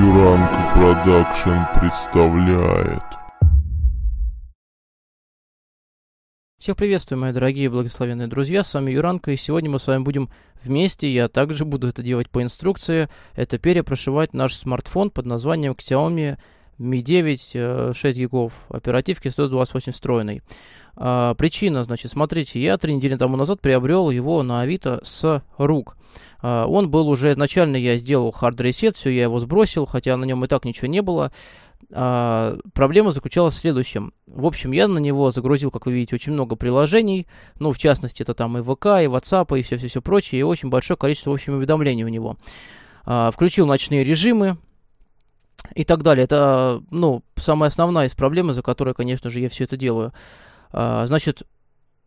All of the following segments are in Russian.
Юранка Продакшн представляет. Всех приветствую, мои дорогие благословенные друзья, с вами Юранка, и сегодня мы с вами будем вместе, я также буду это делать по инструкции, это перепрошивать наш смартфон под названием Xiaomi Mi 9 6 гигов оперативки, 128 встроенной. А, причина, значит, смотрите, я три недели тому назад приобрел его на Авито с рук. А, он был уже изначально, я сделал хард ресет все, я его сбросил, хотя на нем и так ничего не было. А, проблема заключалась в следующем. В общем, я на него загрузил, как вы видите, очень много приложений. Ну, в частности, это там и ВК, и WhatsApp, и все-все-все прочее, и очень большое количество, в общем, уведомлений у него. А, включил ночные режимы, и так далее. Это, ну, самая основная из проблем, за которой, конечно же, я все это делаю. А, значит,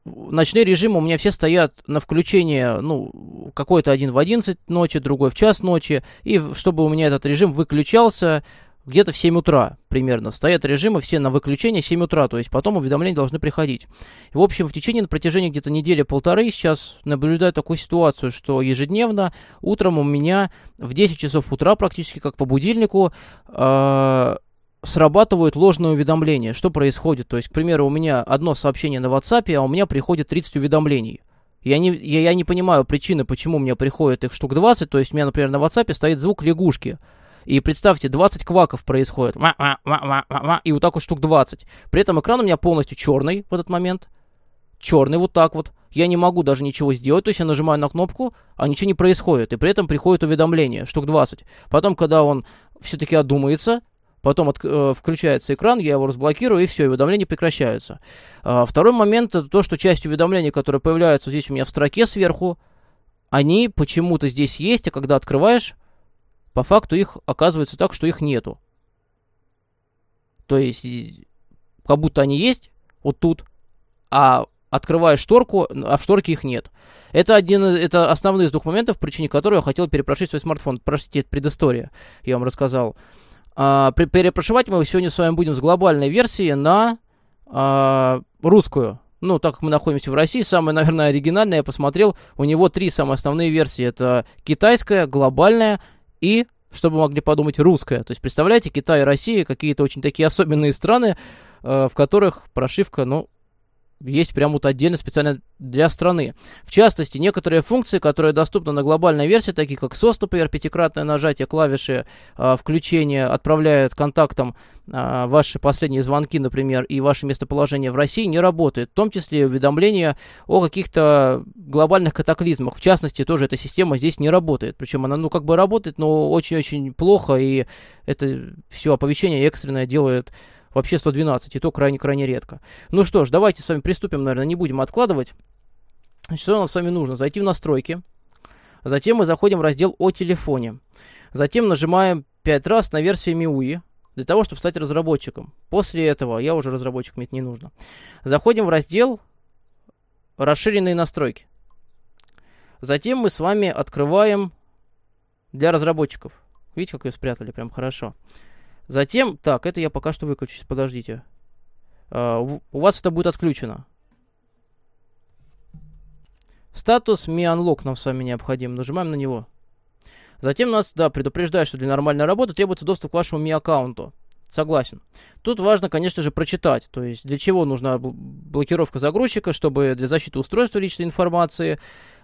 ночные режимы у меня все стоят на включение, ну, какой-то один в 11 ночи, другой в час ночи, и чтобы у меня этот режим выключался, где-то в 7 утра примерно. Стоят режимы все на выключение 7 утра, то есть потом уведомления должны приходить. И, в общем, в течение на протяжении где-то недели-полторы сейчас наблюдаю такую ситуацию, что ежедневно утром у меня в 10 часов утра практически как по будильнику а, срабатывают ложные уведомления. Что происходит? То есть, к примеру, у меня одно сообщение на WhatsApp, а у меня приходит 30 уведомлений. Я не, я, я не понимаю причины, почему у меня приходит их штук 20. То есть у меня, например, на WhatsApp стоит звук лягушки – и представьте, 20 кваков происходит. И вот так вот штук 20. При этом экран у меня полностью черный в этот момент. Черный вот так вот. Я не могу даже ничего сделать, то есть я нажимаю на кнопку, а ничего не происходит. И при этом приходит уведомление, штук 20. Потом, когда он все-таки одумается, потом от, э, включается экран, я его разблокирую, и все, уведомления прекращаются. Э, второй момент это то, что часть уведомлений, которые появляются здесь у меня в строке сверху, они почему-то здесь есть, а когда открываешь, по факту их оказывается так, что их нету. То есть, как будто они есть вот тут, а открывая шторку, а в шторке их нет. Это один, это основные из двух моментов, причине которого я хотел перепрошить свой смартфон. Простите, это предыстория, я вам рассказал. А, перепрошивать мы сегодня с вами будем с глобальной версии на а, русскую. Ну, так как мы находимся в России, самое, наверное, оригинальное я посмотрел. У него три самые основные версии. Это китайская, глобальная и, чтобы могли подумать, русская. То есть, представляете, Китай и Россия какие-то очень такие особенные страны, э, в которых прошивка, ну, есть прям вот отдельно специально для страны. В частности, некоторые функции, которые доступны на глобальной версии, такие как SOS, например, пятикратное нажатие клавиши э, а, включения отправляет контактам э, а, ваши последние звонки, например, и ваше местоположение в России, не работает. В том числе уведомления о каких-то глобальных катаклизмах. В частности, тоже эта система здесь не работает. Причем она, ну, как бы работает, но очень-очень плохо, и это все оповещение экстренное делает Вообще 112, и то крайне-крайне редко. Ну что ж, давайте с вами приступим, наверное, не будем откладывать. Что нам с вами нужно? Зайти в настройки. Затем мы заходим в раздел «О телефоне». Затем нажимаем 5 раз на версию MIUI для того, чтобы стать разработчиком. После этого я уже разработчик, мне это не нужно. Заходим в раздел «Расширенные настройки». Затем мы с вами открываем для разработчиков. Видите, как ее спрятали? Прям Хорошо. Затем, так, это я пока что выключу, подождите. Uh, у вас это будет отключено. Статус MiUnlock нам с вами необходим. Нажимаем на него. Затем нас, да, предупреждает, что для нормальной работы требуется доступ к вашему Mi-аккаунту. Согласен. Тут важно, конечно же, прочитать, то есть для чего нужна блокировка загрузчика, чтобы для защиты устройства личной информации,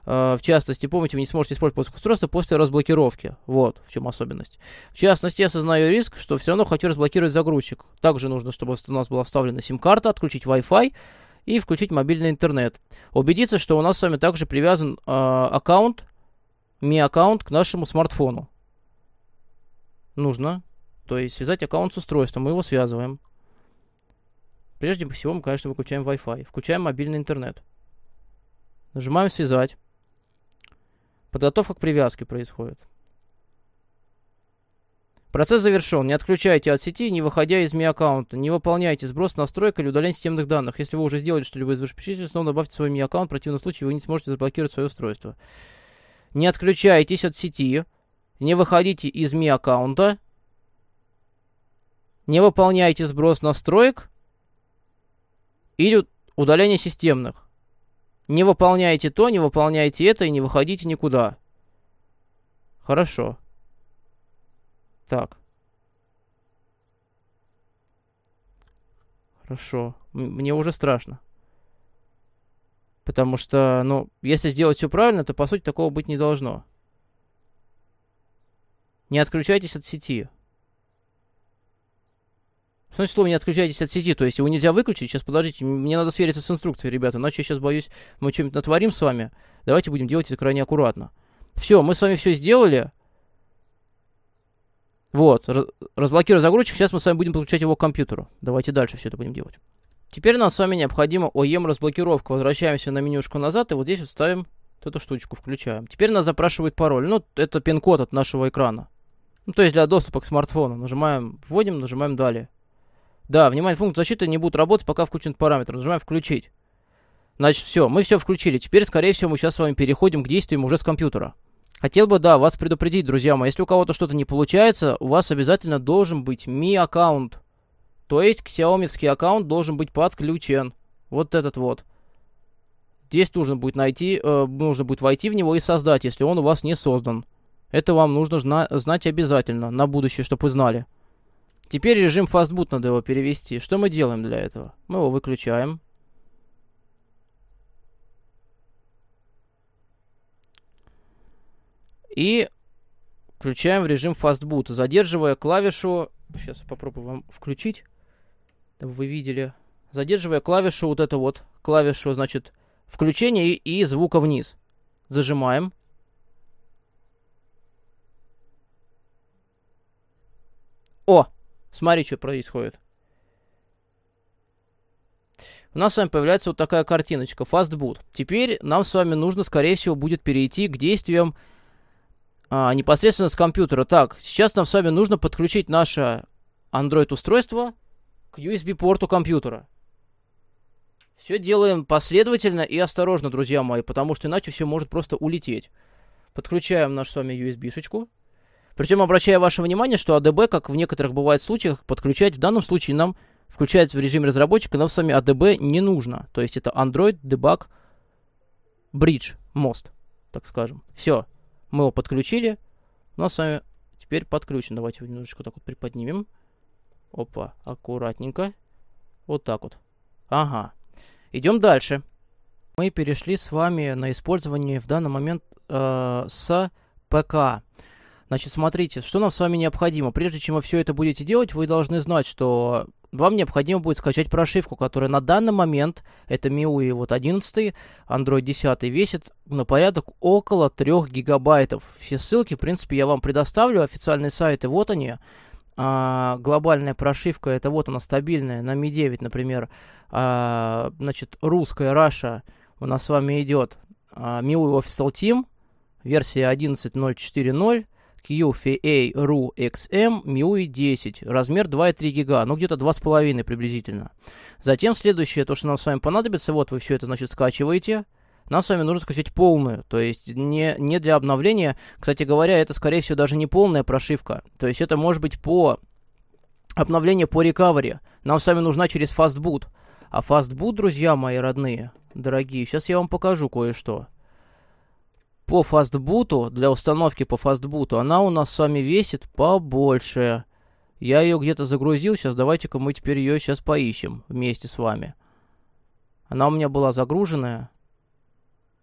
э, в частности, помните, вы не сможете использовать устройство после разблокировки. Вот в чем особенность. В частности, я осознаю риск, что все равно хочу разблокировать загрузчик. Также нужно, чтобы у нас была вставлена сим-карта, отключить Wi-Fi, и включить мобильный интернет. Убедиться, что у нас с вами также привязан э, аккаунт, ми аккаунт к нашему смартфону. Нужно то есть связать аккаунт с устройством, мы его связываем. Прежде всего мы, конечно, выключаем Wi-Fi, включаем мобильный интернет. Нажимаем «Связать». Подготовка к привязке происходит. Процесс завершен. Не отключайте от сети, не выходя из Ми-аккаунта. Не выполняйте сброс настроек или удаление системных данных. Если вы уже сделали что-либо из вышеперечисленного, снова добавьте свой Ми-аккаунт. В противном случае вы не сможете заблокировать свое устройство. Не отключайтесь от сети. Не выходите из Ми-аккаунта не выполняете сброс настроек или удаление системных. Не выполняете то, не выполняете это и не выходите никуда. Хорошо. Так. Хорошо. Мне уже страшно. Потому что, ну, если сделать все правильно, то, по сути, такого быть не должно. Не отключайтесь от сети. Что значит, что вы не отключаетесь от сети? То есть его нельзя выключить? Сейчас подождите, мне надо свериться с инструкцией, ребята, иначе я сейчас боюсь, мы что-нибудь натворим с вами. Давайте будем делать это крайне аккуратно. Все, мы с вами все сделали. Вот, разблокируя загрузчик, сейчас мы с вами будем подключать его к компьютеру. Давайте дальше все это будем делать. Теперь нам с вами необходимо OEM разблокировка. Возвращаемся на менюшку назад и вот здесь вот ставим вот эту штучку, включаем. Теперь нас запрашивает пароль. Ну, это пин-код от нашего экрана. Ну, то есть для доступа к смартфону. Нажимаем, вводим, нажимаем далее. Да, внимание, функция защиты не будет работать, пока включен параметр. Нажимаем «Включить». Значит, все, мы все включили. Теперь, скорее всего, мы сейчас с вами переходим к действиям уже с компьютера. Хотел бы, да, вас предупредить, друзья мои, если у кого-то что-то не получается, у вас обязательно должен быть Mi-аккаунт. То есть, xiaomi аккаунт должен быть подключен. Вот этот вот. Здесь нужно будет найти, э, нужно будет войти в него и создать, если он у вас не создан. Это вам нужно знать обязательно на будущее, чтобы вы знали. Теперь режим фастбут надо его перевести. Что мы делаем для этого? Мы его выключаем. И включаем в режим фастбут, задерживая клавишу... Сейчас попробую вам включить, чтобы вы видели. Задерживая клавишу, вот эту вот клавишу, значит, включение и, и звука вниз. Зажимаем. О, Смотри, что происходит. У нас с вами появляется вот такая картиночка, фастбуд. Теперь нам с вами нужно, скорее всего, будет перейти к действиям а, непосредственно с компьютера. Так, сейчас нам с вами нужно подключить наше Android-устройство к USB-порту компьютера. Все делаем последовательно и осторожно, друзья мои, потому что иначе все может просто улететь. Подключаем наш с вами USB-шечку. Причем обращаю ваше внимание, что АДБ, как в некоторых бывает случаях, подключать в данном случае нам включается в режим разработчика, нам с вами ADB а не нужно. То есть это Android Debug Bridge, мост, так скажем. Все, мы его подключили, у нас с вами теперь подключен. Давайте его немножечко так вот приподнимем. Опа, аккуратненько. Вот так вот. Ага. Идем дальше. Мы перешли с вами на использование в данный момент э, с ПК. Значит, смотрите, что нам с вами необходимо. Прежде чем вы все это будете делать, вы должны знать, что вам необходимо будет скачать прошивку, которая на данный момент, это MIUI вот 11, Android 10, весит на порядок около 3 гигабайтов. Все ссылки, в принципе, я вам предоставлю, официальные сайты, вот они. А, глобальная прошивка, это вот она стабильная, на Mi 9, например, а, значит, русская Russia у нас с вами идет а, MIUI Official Team, версия 11.0.4.0, QFA-RU XM MIUI 10, размер 2,3 гига, ну где-то 2,5 приблизительно. Затем следующее, то, что нам с вами понадобится, вот вы все это, значит, скачиваете, нам с вами нужно скачать полную, то есть не, не для обновления. Кстати говоря, это, скорее всего, даже не полная прошивка. То есть это может быть по обновление по рекавери. Нам с вами нужна через фастбут. А фастбут, друзья мои родные, дорогие, сейчас я вам покажу кое-что по фастбуту, для установки по фастбуту, она у нас с вами весит побольше. Я ее где-то загрузил, сейчас давайте-ка мы теперь ее сейчас поищем вместе с вами. Она у меня была загруженная.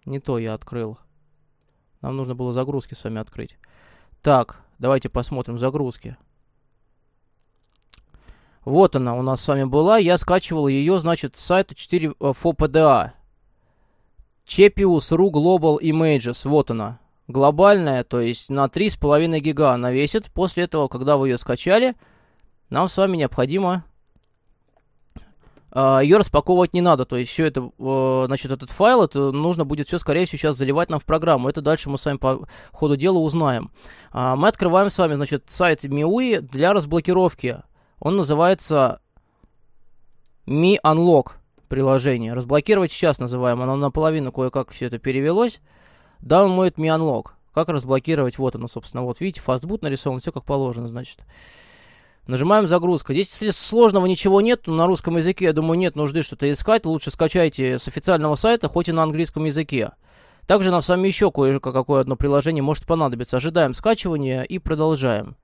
Не то я открыл. Нам нужно было загрузки с вами открыть. Так, давайте посмотрим загрузки. Вот она у нас с вами была. Я скачивал ее, значит, с сайта 4 FOPDA. Э, Чепиус RU Global Images, вот она. Глобальная, то есть на 3,5 гига она весит. После этого, когда вы ее скачали, нам с вами необходимо а, ее распаковывать не надо. То есть все это, э, значит, этот файл, это нужно будет все, скорее всего, сейчас заливать нам в программу. Это дальше мы с вами по ходу дела узнаем. А, мы открываем с вами, значит, сайт MIUI для разблокировки. Он называется Mi Unlock приложение. Разблокировать сейчас называем. Оно наполовину кое-как все это перевелось. Download me unlock. Как разблокировать? Вот оно, собственно. Вот видите, фастбут нарисован, все как положено, значит. Нажимаем загрузка. Здесь, сложного ничего нет, на русском языке, я думаю, нет нужды что-то искать. Лучше скачайте с официального сайта, хоть и на английском языке. Также нам с вами еще кое-какое одно приложение может понадобиться. Ожидаем скачивания и продолжаем.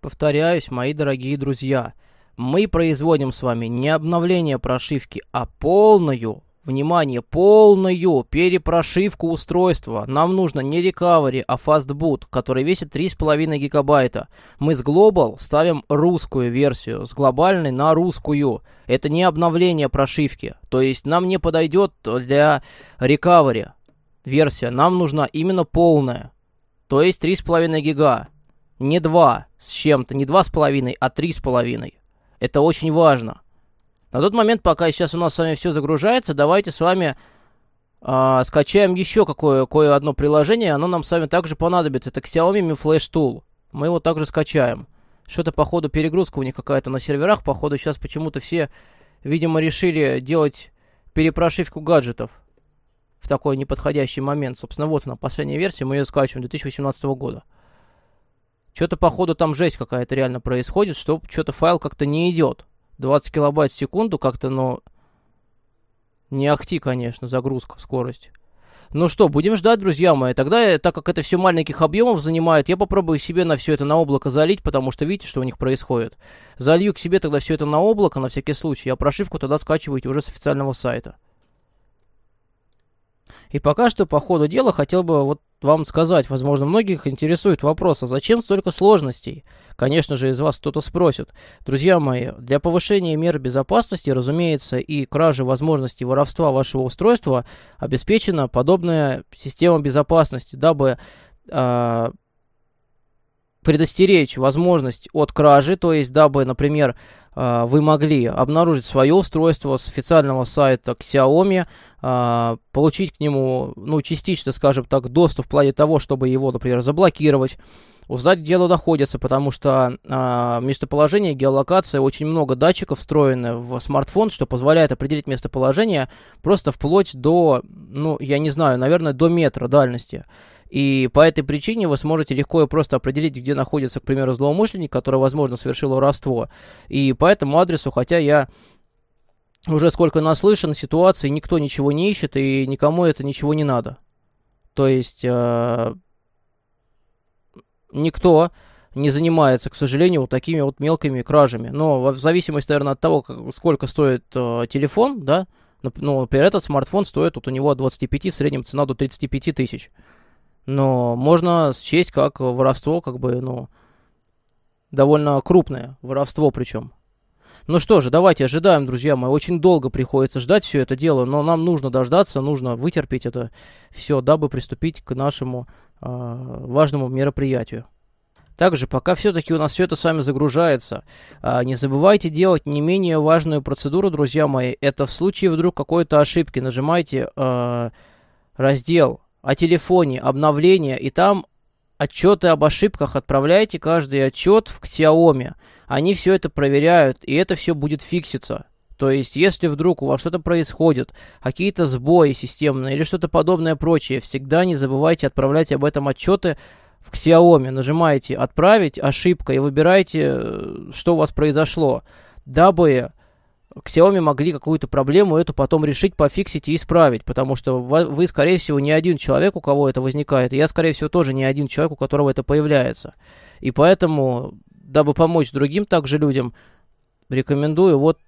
Повторяюсь, мои дорогие друзья мы производим с вами не обновление прошивки, а полную, внимание, полную перепрошивку устройства. Нам нужно не рекавери, а фастбут, который весит 3,5 гигабайта. Мы с Global ставим русскую версию, с глобальной на русскую. Это не обновление прошивки, то есть нам не подойдет для рекавери версия, нам нужна именно полная, то есть 3,5 гига. Не 2 с чем-то, не 2,5, а 3,5. Это очень важно. На тот момент, пока сейчас у нас с вами все загружается, давайте с вами э, скачаем еще какое, кое одно приложение. Оно нам с вами также понадобится. Это Xiaomi Mi Flash Tool. Мы его также скачаем. Что-то, походу, перегрузка у них какая-то на серверах. Походу, сейчас почему-то все, видимо, решили делать перепрошивку гаджетов в такой неподходящий момент. Собственно, вот она, последняя версия, мы ее скачиваем 2018 года. Что-то, походу, там жесть какая-то реально происходит, что что-то файл как-то не идет. 20 килобайт в секунду как-то, но... Ну, не ахти, конечно, загрузка, скорость. Ну что, будем ждать, друзья мои. Тогда, э, так как это все маленьких объемов занимает, я попробую себе на все это на облако залить, потому что видите, что у них происходит. Залью к себе тогда все это на облако, на всякий случай, а прошивку тогда скачивайте уже с официального сайта. И пока что, по ходу дела, хотел бы вот вам сказать, возможно, многих интересует вопрос, а зачем столько сложностей? Конечно же, из вас кто-то спросит. Друзья мои, для повышения мер безопасности, разумеется, и кражи возможностей, воровства вашего устройства обеспечена подобная система безопасности, дабы э, предостеречь возможность от кражи, то есть дабы, например, а, вы могли обнаружить свое устройство с официального сайта Xiaomi, а, получить к нему, ну, частично, скажем так, доступ в плане того, чтобы его, например, заблокировать, узнать, где оно находится, потому что э, местоположение, геолокация, очень много датчиков встроены в смартфон, что позволяет определить местоположение просто вплоть до, ну, я не знаю, наверное, до метра дальности. И по этой причине вы сможете легко и просто определить, где находится, к примеру, злоумышленник, который, возможно, совершил воровство. И по этому адресу, хотя я уже сколько наслышан ситуации, никто ничего не ищет, и никому это ничего не надо. То есть э, никто не занимается, к сожалению, вот такими вот мелкими кражами. Но в зависимости, наверное, от того, как, сколько стоит э, телефон, да, ну, например, этот смартфон стоит, вот у него от 25 в среднем цена до 35 тысяч но можно счесть как воровство, как бы, ну, довольно крупное воровство причем. Ну что же, давайте ожидаем, друзья мои. Очень долго приходится ждать все это дело, но нам нужно дождаться, нужно вытерпеть это все, дабы приступить к нашему э, важному мероприятию. Также, пока все-таки у нас все это с вами загружается, а, не забывайте делать не менее важную процедуру, друзья мои. Это в случае вдруг какой-то ошибки. Нажимайте э, раздел о телефоне, обновления, и там отчеты об ошибках отправляйте каждый отчет в Xiaomi. Они все это проверяют, и это все будет фикситься. То есть, если вдруг у вас что-то происходит, какие-то сбои системные или что-то подобное прочее, всегда не забывайте отправлять об этом отчеты в Xiaomi. Нажимаете «Отправить», «Ошибка» и выбираете, э, что у вас произошло, дабы Xiaomi могли какую-то проблему эту потом решить, пофиксить и исправить, потому что вы, скорее всего, не один человек, у кого это возникает, и я, скорее всего, тоже не один человек, у которого это появляется. И поэтому, дабы помочь другим также людям, рекомендую вот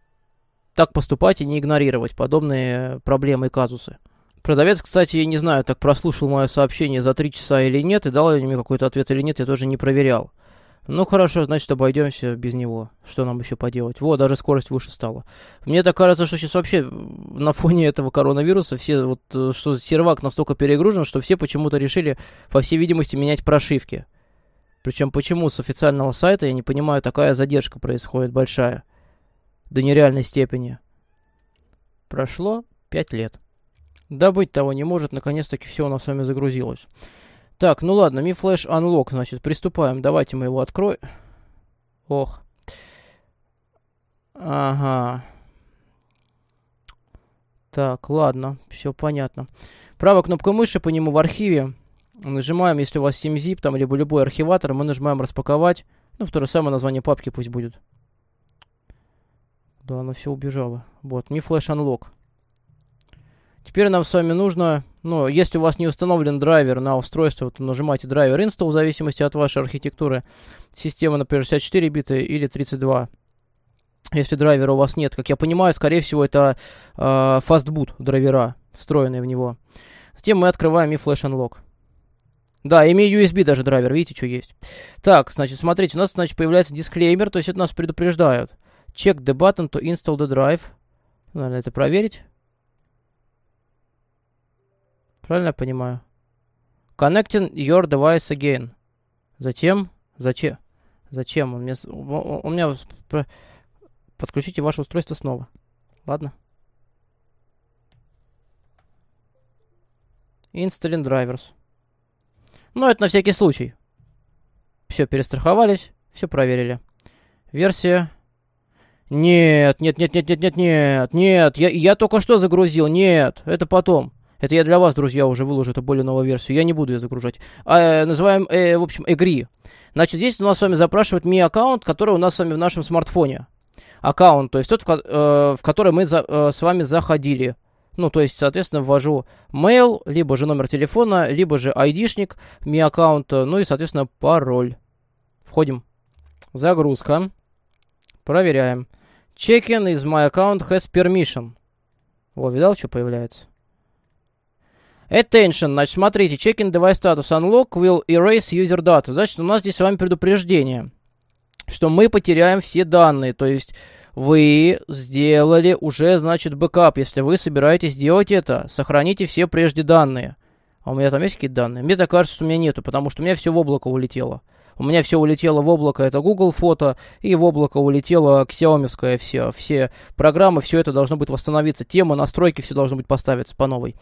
так поступать и не игнорировать подобные проблемы и казусы. Продавец, кстати, я не знаю, так прослушал мое сообщение за три часа или нет, и дал ли мне какой-то ответ или нет, я тоже не проверял. Ну хорошо, значит обойдемся без него. Что нам еще поделать? Вот, даже скорость выше стала. Мне так кажется, что сейчас вообще на фоне этого коронавируса все вот, э, что сервак настолько перегружен, что все почему-то решили, по всей видимости, менять прошивки. Причем почему с официального сайта, я не понимаю, такая задержка происходит большая. До нереальной степени. Прошло пять лет. Да быть того не может, наконец-таки все у нас с вами загрузилось. Так, ну ладно, Mi Flash Unlock, значит, приступаем. Давайте мы его откроем. Ох. Ага. Так, ладно, все понятно. Правая кнопка мыши по нему в архиве. Нажимаем, если у вас 7zip там, либо любой архиватор, мы нажимаем «Распаковать». Ну, в то же самое название папки пусть будет. Да, оно все убежало. Вот, не Flash Unlock. Теперь нам с вами нужно но если у вас не установлен драйвер на устройство, то нажимайте драйвер install в зависимости от вашей архитектуры системы, например, 64 бита или 32. Если драйвера у вас нет, как я понимаю, скорее всего, это э, а, fastboot драйвера, встроенные в него. Затем мы открываем и Flash Unlock. Да, имею USB даже драйвер, видите, что есть. Так, значит, смотрите, у нас, значит, появляется дисклеймер, то есть это нас предупреждают. Check the button to install the drive. Надо это проверить. Правильно я понимаю? Connecting your device again. Затем? Зачем? Зачем? Он мне, он меня... Подключите ваше устройство снова. Ладно? Installing drivers. Ну, это на всякий случай. Все перестраховались, все проверили. Версия... Нет, нет, нет, нет, нет, нет, нет, нет, я, я только что загрузил, нет, это потом. Это я для вас, друзья, уже выложу эту более новую версию. Я не буду ее загружать. А, э, называем, э, в общем, игры. Значит, здесь у нас с вами запрашивает ми аккаунт, который у нас с вами в нашем смартфоне. Аккаунт, то есть тот, в, э, в который мы за, э, с вами заходили. Ну, то есть, соответственно, ввожу mail, либо же номер телефона, либо же айдишник ми аккаунта, ну и, соответственно, пароль. Входим. Загрузка. Проверяем. Check-in is my account has permission. О, видал, что появляется? Attention, значит, смотрите, checking device status unlock will erase user data. Значит, у нас здесь с вами предупреждение, что мы потеряем все данные, то есть вы сделали уже, значит, бэкап. Если вы собираетесь делать это, сохраните все прежде данные. А у меня там есть какие-то данные? Мне так кажется, что у меня нету, потому что у меня все в облако улетело. У меня все улетело в облако, это Google фото, и в облако улетело Xiaomi все, все программы, все это должно быть восстановиться, тема, настройки, все должно быть поставиться по новой.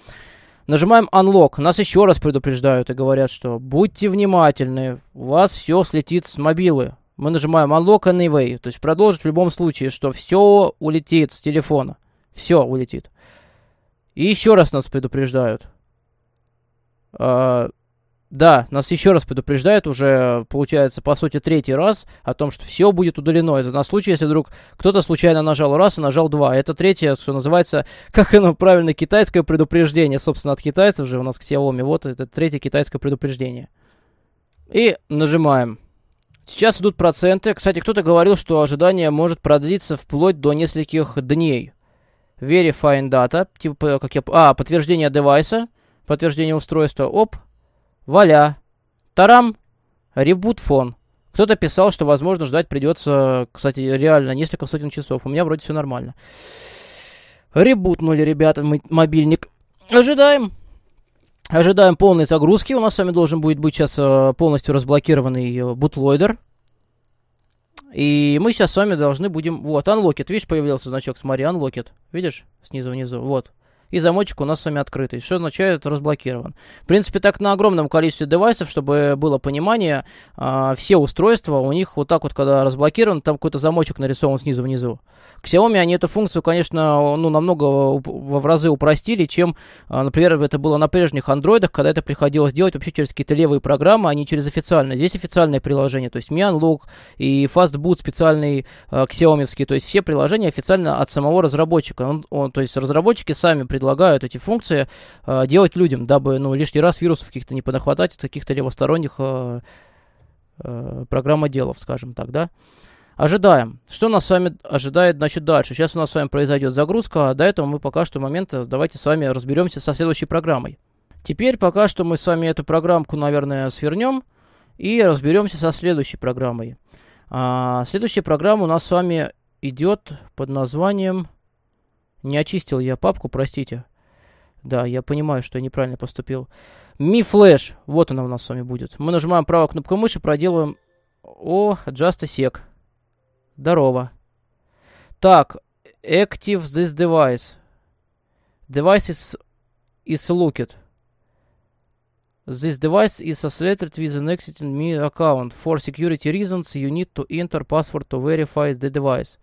Нажимаем Unlock. Нас еще раз предупреждают и говорят, что будьте внимательны, у вас все слетит с мобилы. Мы нажимаем Unlock Anyway, то есть продолжить в любом случае, что все улетит с телефона. Все улетит. И еще раз нас предупреждают. А, да, нас еще раз предупреждают уже, э, получается, по сути, третий раз о том, что все будет удалено. Это на случай, если вдруг кто-то случайно нажал раз и нажал два. Это третье, что называется, как оно правильно, китайское предупреждение. Собственно, от китайцев же у нас к Xiaomi. Вот это третье китайское предупреждение. И нажимаем. Сейчас идут проценты. Кстати, кто-то говорил, что ожидание может продлиться вплоть до нескольких дней. Verifying data, типа, как я... А, подтверждение девайса, подтверждение устройства, оп, Валя. Тарам. Ребут фон. Кто-то писал, что, возможно, ждать придется, кстати, реально несколько сотен часов. У меня вроде все нормально. Ребутнули, ребята, мобильник. Ожидаем. Ожидаем полной загрузки. У нас с вами должен будет быть сейчас э, полностью разблокированный э, бутлойдер. И мы сейчас с вами должны будем... Вот, Unlocked. Видишь, появился значок, смотри, Unlocked. Видишь? Снизу внизу. Вот и замочек у нас с вами открытый, что означает разблокирован. В принципе, так на огромном количестве девайсов, чтобы было понимание, э, все устройства у них вот так вот, когда разблокирован, там какой-то замочек нарисован снизу внизу. К Xiaomi они эту функцию, конечно, ну, намного в разы упростили, чем, э, например, это было на прежних андроидах, когда это приходилось делать вообще через какие-то левые программы, а не через официальные. Здесь официальное приложение, то есть Mianlook и Fastboot специальный э, а, Xiaomi, то есть все приложения официально от самого разработчика. Он, он, то есть разработчики сами предлагают предлагают эти функции э, делать людям, дабы ну, лишний раз вирусов каких-то не понахватать, каких-то левосторонних э, э, программоделов, скажем так, да. Ожидаем. Что нас с вами ожидает, значит, дальше? Сейчас у нас с вами произойдет загрузка, а до этого мы пока что момент, э, давайте с вами разберемся со следующей программой. Теперь пока что мы с вами эту программку, наверное, свернем и разберемся со следующей программой. А, следующая программа у нас с вами идет под названием не очистил я папку, простите. Да, я понимаю, что я неправильно поступил. Mi Flash. Вот она у нас с вами будет. Мы нажимаем правую кнопку мыши, проделываем... О, just a sec. Здорово. Так, active this device. Device is, is looked. This device is associated with an existing Mi account. For security reasons, you need to enter password to verify the device.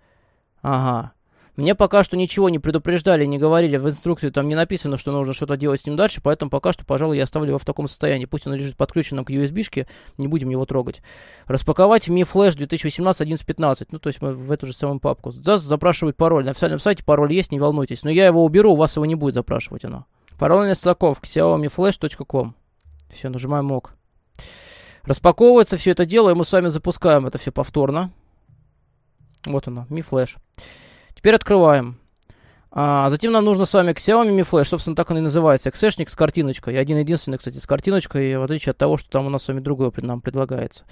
Ага. Мне пока что ничего не предупреждали, не говорили в инструкции, там не написано, что нужно что-то делать с ним дальше, поэтому пока что, пожалуй, я оставлю его в таком состоянии. Пусть он лежит подключенным к USB-шке, не будем его трогать. Распаковать Mi Flash 2018-1115, ну, то есть мы в эту же самую папку. Да, запрашивает пароль. На официальном сайте пароль есть, не волнуйтесь. Но я его уберу, у вас его не будет запрашивать оно. Пароль Парольная строковка xiaomiflash.com. Все, нажимаем ОК. Распаковывается все это дело, и мы с вами запускаем это все повторно. Вот оно, Mi Flash. Теперь открываем. А, затем нам нужно с вами Xiaomi Mi Flash, собственно, так он и называется, XS-шник с картиночкой. Один-единственный, кстати, с картиночкой, в отличие от того, что там у нас с вами другое нам предлагается.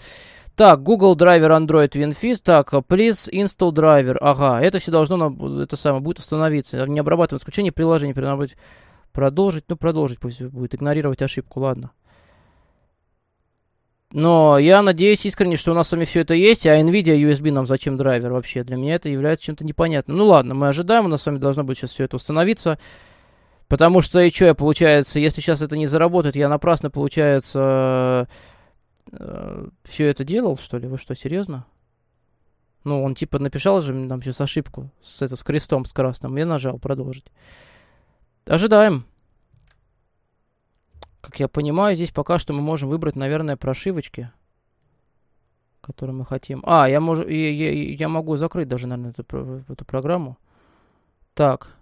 Так, Google Driver Android WinFiz. Так, please install driver. Ага, это все должно, это самое, будет установиться. Не обрабатываем исключение приложения, перенабрать. Продолжить, ну продолжить, пусть будет игнорировать ошибку, ладно. Но я надеюсь искренне, что у нас с вами все это есть, а NVIDIA USB нам зачем драйвер вообще? Для меня это является чем-то непонятным. Ну ладно, мы ожидаем, у нас с вами должно быть сейчас все это установиться. Потому что, и что, получается, если сейчас это не заработает, я напрасно, получается, э, все это делал, что ли? Вы что, серьезно? Ну, он типа написал же нам сейчас ошибку с, это, с крестом, с красным. Я нажал продолжить. Ожидаем. Как я понимаю, здесь пока что мы можем выбрать, наверное, прошивочки, которые мы хотим. А, я, мож... я, я, я могу закрыть даже, наверное, эту, эту программу. Так.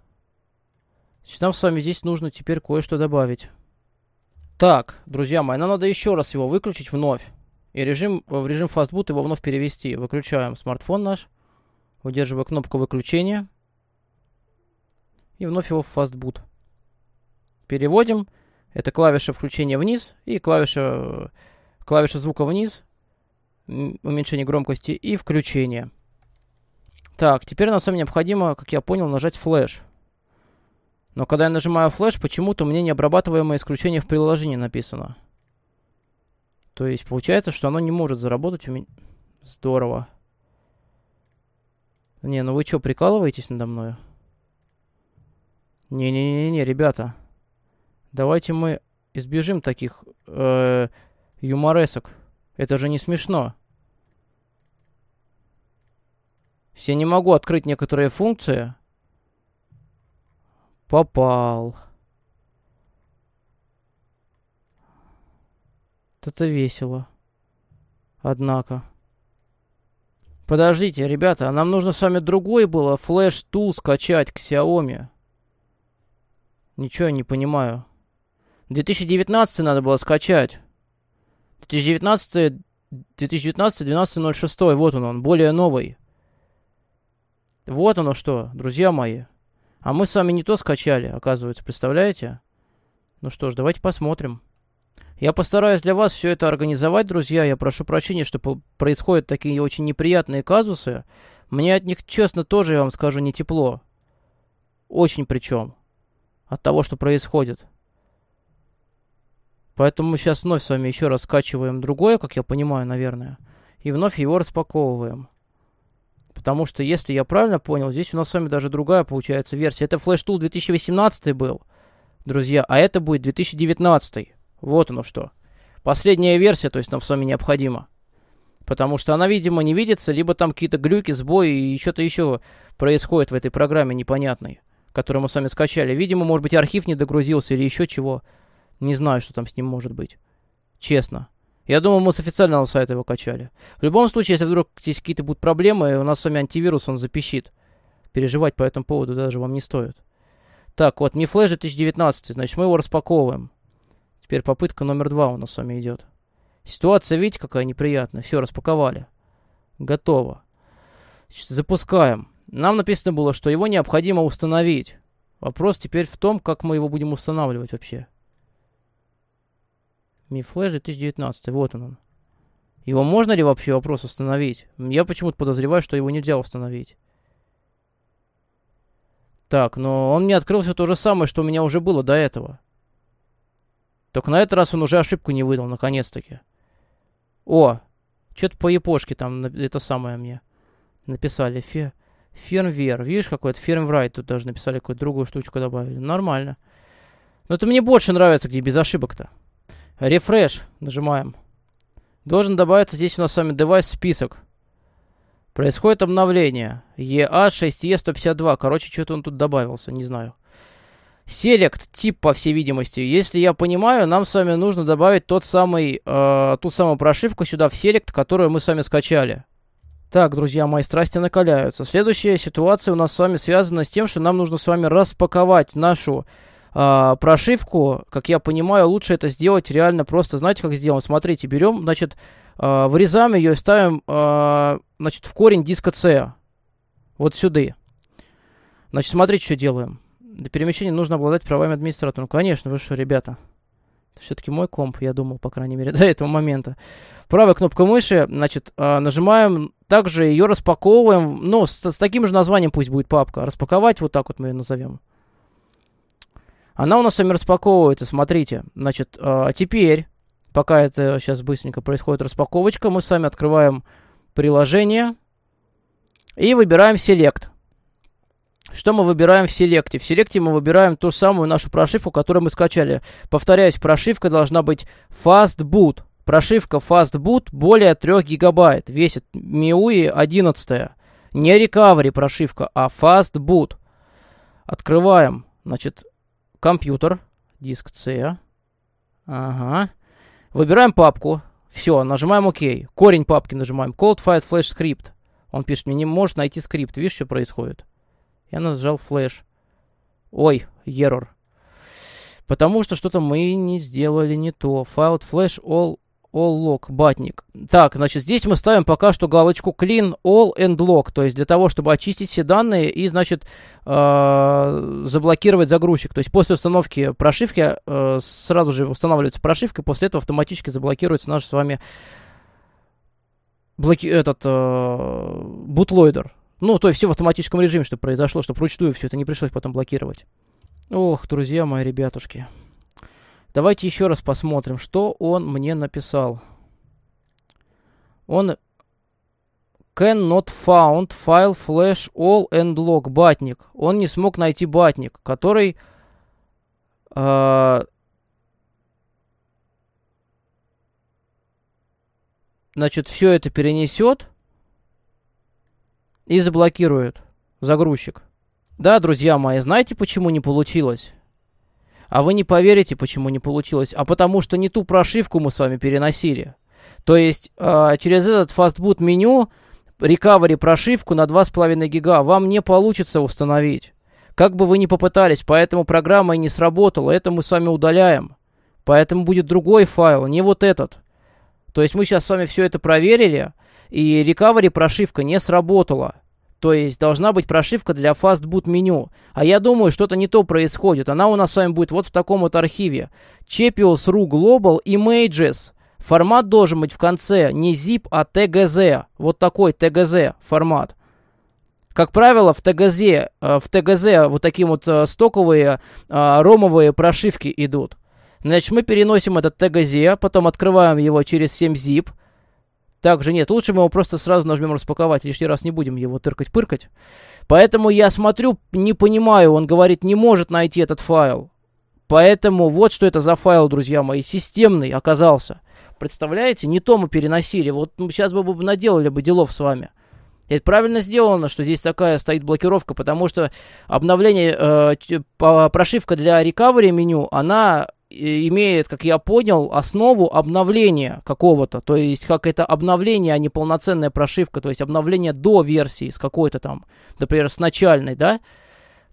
Значит, нам с вами здесь нужно теперь кое-что добавить. Так, друзья мои, нам надо еще раз его выключить вновь. И режим, в режим фастбут его вновь перевести. Выключаем смартфон наш. Удерживая кнопку выключения. И вновь его в фастбут. Переводим. Это клавиша включения вниз и клавиша, клавиша звука вниз, уменьшение громкости и включение. Так, теперь нам с вами необходимо, как я понял, нажать флеш. Но когда я нажимаю флеш, почему-то у меня необрабатываемое исключение в приложении написано. То есть получается, что оно не может заработать у меня. Здорово. Не, ну вы что, прикалываетесь надо мною? Не, Не-не-не, ребята. Давайте мы избежим таких э, юморесок. Это же не смешно. Я не могу открыть некоторые функции. Попал. Это весело. Однако. Подождите, ребята, а нам нужно с вами другой было флеш-тул скачать к Xiaomi. Ничего я не понимаю. 2019 надо было скачать. 2019 2019-1206, вот он он, более новый. Вот оно что, друзья мои. А мы с вами не то скачали, оказывается, представляете? Ну что ж, давайте посмотрим. Я постараюсь для вас все это организовать, друзья. Я прошу прощения, что происходят такие очень неприятные казусы. Мне от них, честно, тоже, я вам скажу, не тепло. Очень причем. От того, что происходит. Поэтому мы сейчас вновь с вами еще раз скачиваем другое, как я понимаю, наверное, и вновь его распаковываем. Потому что, если я правильно понял, здесь у нас с вами даже другая, получается, версия. Это Flash Tool 2018 был, друзья, а это будет 2019. Вот оно что. Последняя версия, то есть нам с вами необходима, Потому что она, видимо, не видится, либо там какие-то глюки, сбои и что-то еще происходит в этой программе непонятной, которую мы с вами скачали. Видимо, может быть, архив не догрузился или еще чего. Не знаю, что там с ним может быть. Честно. Я думаю, мы с официального сайта его качали. В любом случае, если вдруг здесь какие-то будут проблемы, у нас с вами антивирус, он запищит. Переживать по этому поводу даже вам не стоит. Так, вот, не флеш 2019, значит, мы его распаковываем. Теперь попытка номер два у нас с вами идет. Ситуация, видите, какая неприятная. Все, распаковали. Готово. Значит, запускаем. Нам написано было, что его необходимо установить. Вопрос теперь в том, как мы его будем устанавливать вообще. Мифлэш 2019, вот он он. Его можно ли вообще вопрос установить? Я почему-то подозреваю, что его нельзя установить. Так, но он мне открыл все то же самое, что у меня уже было до этого. Только на этот раз он уже ошибку не выдал, наконец-таки. О, что-то по япошке там это самое мне написали. Фе, фермвер. Видишь, какой-то фермврайт тут даже написали, какую-то другую штучку добавили. Нормально. Но это мне больше нравится, где без ошибок-то. Refresh нажимаем. Должен добавиться здесь у нас с вами девайс список. Происходит обновление. EA6E152. Короче, что-то он тут добавился, не знаю. Select тип, по всей видимости. Если я понимаю, нам с вами нужно добавить тот самый, э, ту самую прошивку сюда в Select, которую мы с вами скачали. Так, друзья, мои страсти накаляются. Следующая ситуация у нас с вами связана с тем, что нам нужно с вами распаковать нашу э, прошивку, как я понимаю, лучше это сделать реально просто, знаете, как сделаем? Смотрите, берем, значит, э, вырезаем ее и ставим, э, значит, в корень диска C, вот сюда. Значит, смотрите, что делаем. Для перемещения нужно обладать правами администратора. Ну, конечно, вы что, ребята. Это все-таки мой комп, я думал, по крайней мере, до этого момента. Правая кнопка мыши, значит, нажимаем, также ее распаковываем, ну, с, с таким же названием пусть будет папка. Распаковать, вот так вот мы ее назовем. Она у нас с вами распаковывается, смотрите. Значит, а теперь, пока это сейчас быстренько происходит распаковочка, мы с вами открываем приложение и выбираем Select. Что мы выбираем в селекте? В селекте мы выбираем ту самую нашу прошивку, которую мы скачали. Повторяюсь, прошивка должна быть Fastboot. Прошивка Fastboot более 3 гигабайт. Весит MIUI 11. Не Recovery прошивка, а Fastboot. Открываем. Значит, компьютер, диск C. Ага. Выбираем папку. Все, нажимаем ОК. Корень папки нажимаем. Code File Flash Script. Он пишет, мне не может найти скрипт. Видишь, что происходит? Я нажал Flash. Ой, error. Потому что что-то мы не сделали не то. File Flash All All lock, батник. Так, значит, здесь мы ставим пока что галочку clean all and lock, то есть для того, чтобы очистить все данные и, значит, э, заблокировать загрузчик. То есть после установки прошивки э, сразу же устанавливается прошивка, после этого автоматически заблокируется наш с вами блоки этот э, а, бутлойдер. Ну, то есть все в автоматическом режиме, чтобы произошло, чтобы вручную все это не пришлось потом блокировать. Ох, друзья мои, ребятушки. Давайте еще раз посмотрим, что он мне написал. Он can not found file flash all and log батник. Он не смог найти батник, который э, значит все это перенесет и заблокирует загрузчик. Да, друзья мои, знаете, почему не получилось? А вы не поверите, почему не получилось. А потому что не ту прошивку мы с вами переносили. То есть э, через этот фастбут меню рекавери прошивку на 2,5 гига вам не получится установить. Как бы вы ни попытались, поэтому программа и не сработала. Это мы с вами удаляем. Поэтому будет другой файл, не вот этот. То есть мы сейчас с вами все это проверили, и рекавери прошивка не сработала. То есть должна быть прошивка для фастбут меню. А я думаю, что-то не то происходит. Она у нас с вами будет вот в таком вот архиве. Chepios.ru Global Images. Формат должен быть в конце не zip, а tgz. Вот такой tgz формат. Как правило, в tgz, э, в tgz вот такие вот э, стоковые э, ромовые прошивки идут. Значит, мы переносим этот tgz, потом открываем его через 7-zip, также нет, лучше мы его просто сразу нажмем распаковать, лишний раз не будем его тыркать-пыркать. Поэтому я смотрю, не понимаю, он говорит, не может найти этот файл. Поэтому вот что это за файл, друзья мои, системный оказался. Представляете, не то мы переносили, вот ну, сейчас бы, бы наделали бы делов с вами. это правильно сделано, что здесь такая стоит блокировка, потому что обновление, э, прошивка для рекавери меню, она имеет, как я понял, основу обновления какого-то. То есть, как это обновление, а не полноценная прошивка. То есть, обновление до версии, с какой-то там, например, с начальной, да?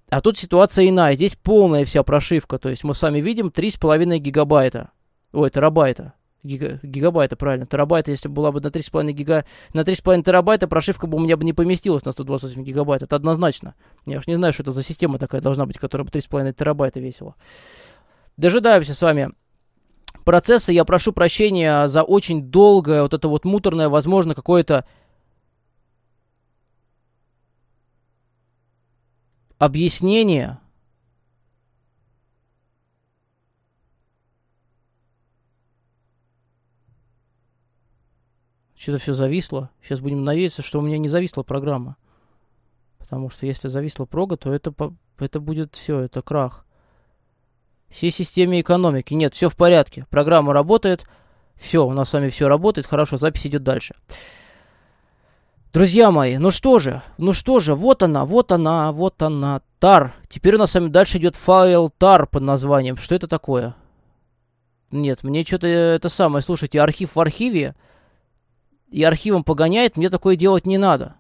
А тут ситуация иная. Здесь полная вся прошивка. То есть, мы сами видим 3,5 гигабайта. Ой, терабайта. Гига, гигабайта, правильно, терабайта, если была бы на 3,5 гига... На 3,5 терабайта прошивка бы у меня бы не поместилась на 128 гигабайт, это однозначно. Я уж не знаю, что это за система такая должна быть, которая бы 3,5 терабайта весила. Дожидаемся с вами процесса. Я прошу прощения за очень долгое, вот это вот муторное, возможно, какое-то объяснение. Что-то все зависло. Сейчас будем надеяться, что у меня не зависла программа. Потому что если зависла прога, то это, это будет все, это крах всей системе экономики. Нет, все в порядке, программа работает, все, у нас с вами все работает, хорошо, запись идет дальше. Друзья мои, ну что же, ну что же, вот она, вот она, вот она, тар. Теперь у нас с вами дальше идет файл тар под названием. Что это такое? Нет, мне что-то э, это самое, слушайте, архив в архиве и архивом погоняет, мне такое делать не надо.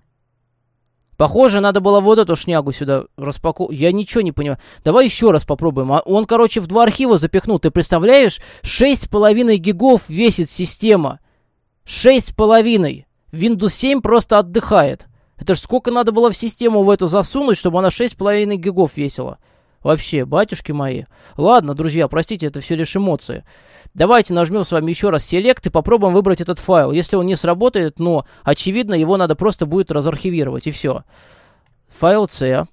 Похоже, надо было вот эту шнягу сюда распаковывать. Я ничего не понимаю. Давай еще раз попробуем. А Он, короче, в два архива запихнул. Ты представляешь? 6,5 гигов весит система. 6,5. Windows 7 просто отдыхает. Это ж сколько надо было в систему в эту засунуть, чтобы она 6,5 гигов весила. Вообще, батюшки мои. Ладно, друзья, простите, это все лишь эмоции. Давайте нажмем с вами еще раз Select и попробуем выбрать этот файл. Если он не сработает, но, очевидно, его надо просто будет разархивировать, и все. Файл C.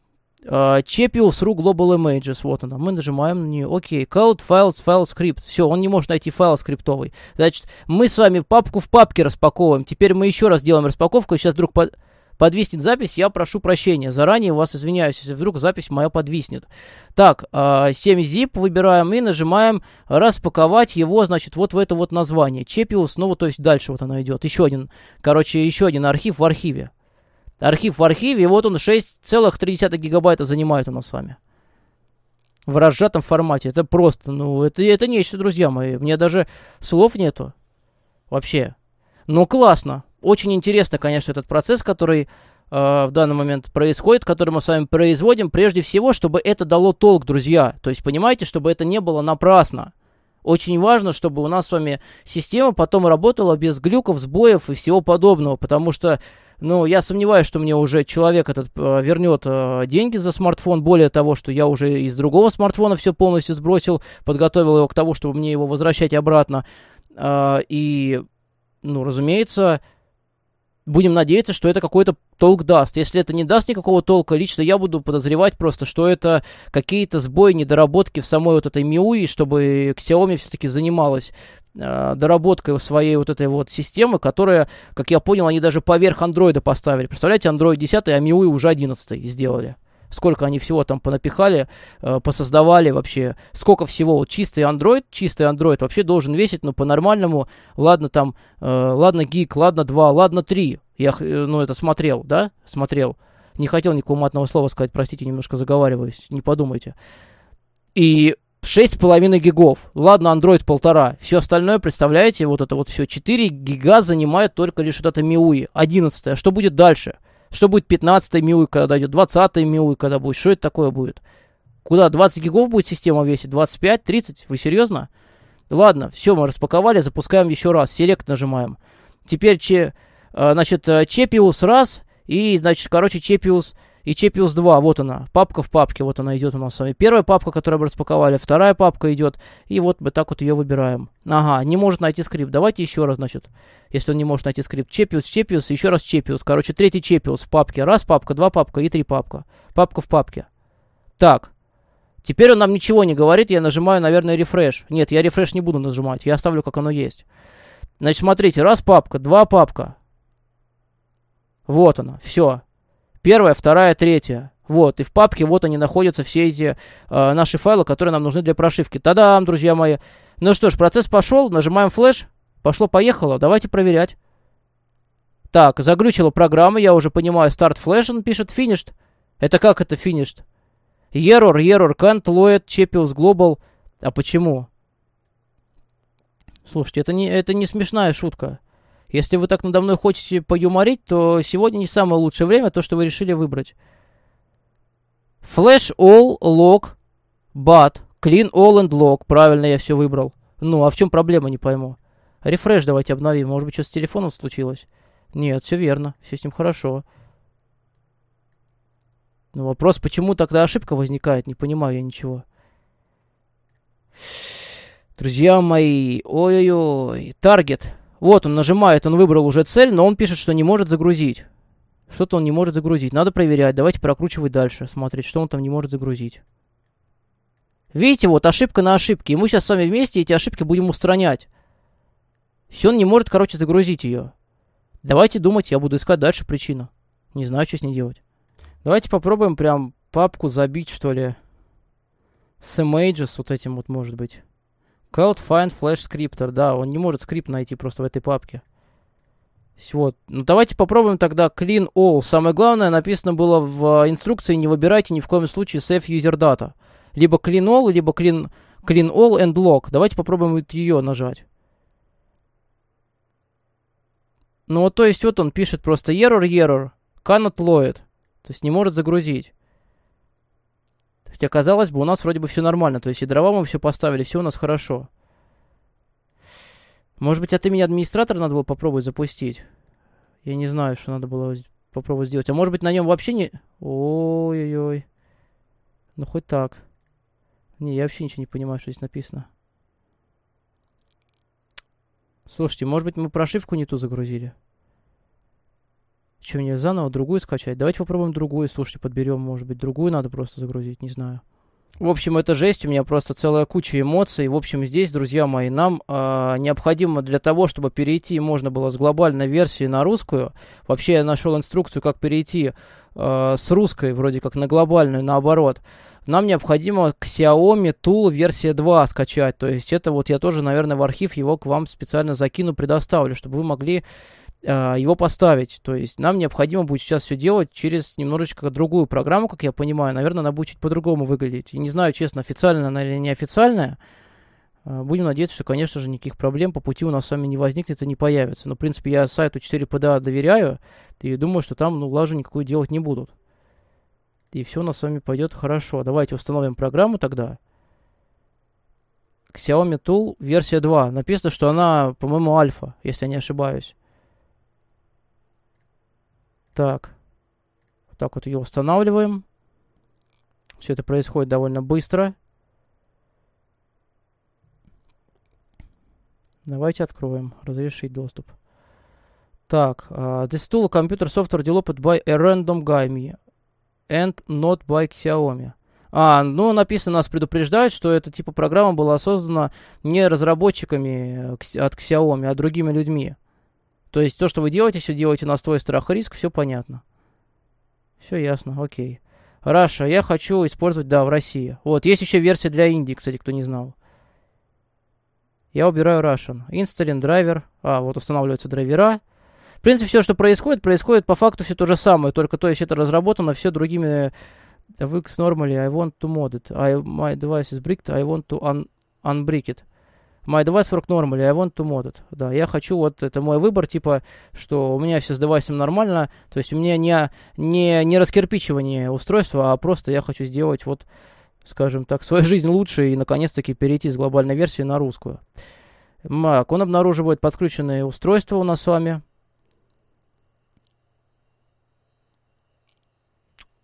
А, Chepius.ru Global Images, вот она, мы нажимаем на нее, окей, Code Files, File Script, все, он не может найти файл скриптовый, значит, мы с вами папку в папке распаковываем, теперь мы еще раз делаем распаковку, сейчас вдруг... Под подвиснет запись, я прошу прощения. Заранее вас извиняюсь, если вдруг запись моя подвиснет. Так, 7zip а, выбираем и нажимаем распаковать его, значит, вот в это вот название. Чепиус, ну вот, то есть дальше вот оно идет. Еще один, короче, еще один архив в архиве. Архив в архиве, и вот он 6,3 гигабайта занимает у нас с вами в разжатом формате. Это просто, ну, это, это нечто, друзья мои. Мне даже слов нету. Вообще. Но ну, классно. Очень интересно, конечно, этот процесс, который э, в данный момент происходит, который мы с вами производим, прежде всего, чтобы это дало толк, друзья. То есть, понимаете, чтобы это не было напрасно. Очень важно, чтобы у нас с вами система потом работала без глюков, сбоев и всего подобного, потому что, ну, я сомневаюсь, что мне уже человек этот э, вернет э, деньги за смартфон, более того, что я уже из другого смартфона все полностью сбросил, подготовил его к тому, чтобы мне его возвращать обратно, э, и, ну, разумеется, будем надеяться, что это какой-то толк даст. Если это не даст никакого толка, лично я буду подозревать просто, что это какие-то сбои, недоработки в самой вот этой MIUI, чтобы Xiaomi все-таки занималась э, доработкой своей вот этой вот системы, которая, как я понял, они даже поверх андроида поставили. Представляете, Android 10, а MIUI уже 11 сделали сколько они всего там понапихали, э, посоздавали вообще, сколько всего. Вот чистый Android, чистый Android вообще должен весить, ну, по-нормальному, ладно там, э, ладно гик, ладно 2, ладно 3. Я, э, ну, это смотрел, да, смотрел. Не хотел никакого матного слова сказать, простите, немножко заговариваюсь, не подумайте. И 6,5 гигов. Ладно, Android полтора. Все остальное, представляете, вот это вот все. 4 гига занимает только лишь вот это MIUI, 11. что будет дальше? Что будет 15-й милый, когда дойдет? 20-й милый, когда будет? Что это такое будет? Куда? 20 гигов будет система весить? 25? 30? Вы серьезно? Ладно, все, мы распаковали, запускаем еще раз. селект нажимаем. Теперь, че, э, значит, э, Чепиус раз, и, значит, короче, Чепиус и Чепиус 2, вот она, папка в папке, вот она идет у нас с вами. Первая папка, которую мы распаковали, вторая папка идет, и вот мы так вот ее выбираем. Ага, не может найти скрипт, давайте еще раз, значит, если он не может найти скрипт. Чепиус, Чепиус, еще раз Чепиус, короче, третий Чепиус в папке, раз папка, два папка и три папка. Папка в папке. Так, Теперь он нам ничего не говорит, я нажимаю, наверное, рефреш. Нет, я рефреш не буду нажимать, я оставлю, как оно есть. Значит, смотрите, раз папка, два папка. Вот она, все. Первая, вторая, третья. Вот, и в папке вот они находятся, все эти э, наши файлы, которые нам нужны для прошивки. Та-дам, друзья мои. Ну что ж, процесс пошел, нажимаем флеш, пошло-поехало, давайте проверять. Так, заглючила программа, я уже понимаю, старт флеш, он пишет finished. Это как это finished? Error, error, can't load, Chepios Global. А почему? Слушайте, это не, это не смешная шутка. Если вы так надо мной хотите поюморить, то сегодня не самое лучшее время, то, что вы решили выбрать. Flash all, lock, bat, clean all and lock. Правильно я все выбрал. Ну, а в чем проблема, не пойму. Рефреш давайте обновим. Может быть, что с телефоном случилось? Нет, все верно. Все с ним хорошо. Но ну, вопрос, почему тогда ошибка возникает, не понимаю я ничего. Друзья мои, ой-ой-ой. Таргет. -ой -ой. Вот, он нажимает, он выбрал уже цель, но он пишет, что не может загрузить. Что-то он не может загрузить. Надо проверять. Давайте прокручивать дальше, смотреть, что он там не может загрузить. Видите, вот ошибка на ошибке. И мы сейчас с вами вместе эти ошибки будем устранять. Все, он не может, короче, загрузить ее. Давайте думать, я буду искать дальше причину. Не знаю, что с ней делать. Давайте попробуем прям папку забить, что ли. С Images вот этим вот, может быть. Cloud find flash scripter. Да, он не может скрипт найти просто в этой папке. Вот. Ну, давайте попробуем тогда clean all. Самое главное написано было в э, инструкции, не выбирайте ни в коем случае save user data. Либо clean all, либо clean, clean all and log. Давайте попробуем вот ее нажать. Ну, вот, то есть, вот он пишет просто error, error, cannot load. То есть, не может загрузить. То есть, оказалось бы, у нас вроде бы все нормально. То есть, и дрова мы все поставили, все у нас хорошо. Может быть, от имени администратора надо было попробовать запустить? Я не знаю, что надо было попробовать сделать. А может быть, на нем вообще не... Ой-ой-ой. Ну, хоть так. Не, я вообще ничего не понимаю, что здесь написано. Слушайте, может быть, мы прошивку не ту загрузили? Что, мне заново другую скачать? Давайте попробуем другую, слушайте, подберем, может быть, другую надо просто загрузить, не знаю. В общем, это жесть, у меня просто целая куча эмоций. В общем, здесь, друзья мои, нам э, необходимо для того, чтобы перейти можно было с глобальной версии на русскую. Вообще, я нашел инструкцию, как перейти э, с русской, вроде как, на глобальную, наоборот. Нам необходимо к Xiaomi Tool версия 2 скачать. То есть это вот я тоже, наверное, в архив его к вам специально закину, предоставлю, чтобы вы могли а, его поставить. То есть нам необходимо будет сейчас все делать через немножечко другую программу, как я понимаю. Наверное, она будет чуть по-другому выглядеть. И не знаю, честно, официальная она или неофициальная. А, будем надеяться, что, конечно же, никаких проблем по пути у нас с вами не возникнет и не появится. Но, в принципе, я сайту 4PDA доверяю и думаю, что там ну, лажу никакой делать не будут. И все у нас с вами пойдет хорошо. Давайте установим программу тогда. Xiaomi Tool версия 2. Написано, что она, по-моему, альфа, если я не ошибаюсь. Так. Вот так вот ее устанавливаем. Все это происходит довольно быстро. Давайте откроем. Разрешить доступ. Так. Uh, this tool computer software developed by a random guy me and not by Xiaomi. А, ну, написано, нас предупреждают, что эта типа программа была создана не разработчиками э, от Xiaomi, а другими людьми. То есть то, что вы делаете, все делаете на свой страх и риск, все понятно. Все ясно, окей. Раша, я хочу использовать, да, в России. Вот, есть еще версия для Индии, кстати, кто не знал. Я убираю Russian. Инсталин, драйвер. А, вот устанавливаются драйвера. В принципе, все, что происходит, происходит по факту все то же самое, только то есть это разработано все другими в X normally I want to mod it. I, my device is bricked, I want to un unbrick it. My device work normally, I want to mod it. Да, я хочу, вот это мой выбор, типа, что у меня все с девайсом нормально, то есть у меня не, не, не раскирпичивание устройства, а просто я хочу сделать, вот, скажем так, свою жизнь лучше и, наконец-таки, перейти с глобальной версии на русскую. Так, он обнаруживает подключенные устройства у нас с вами,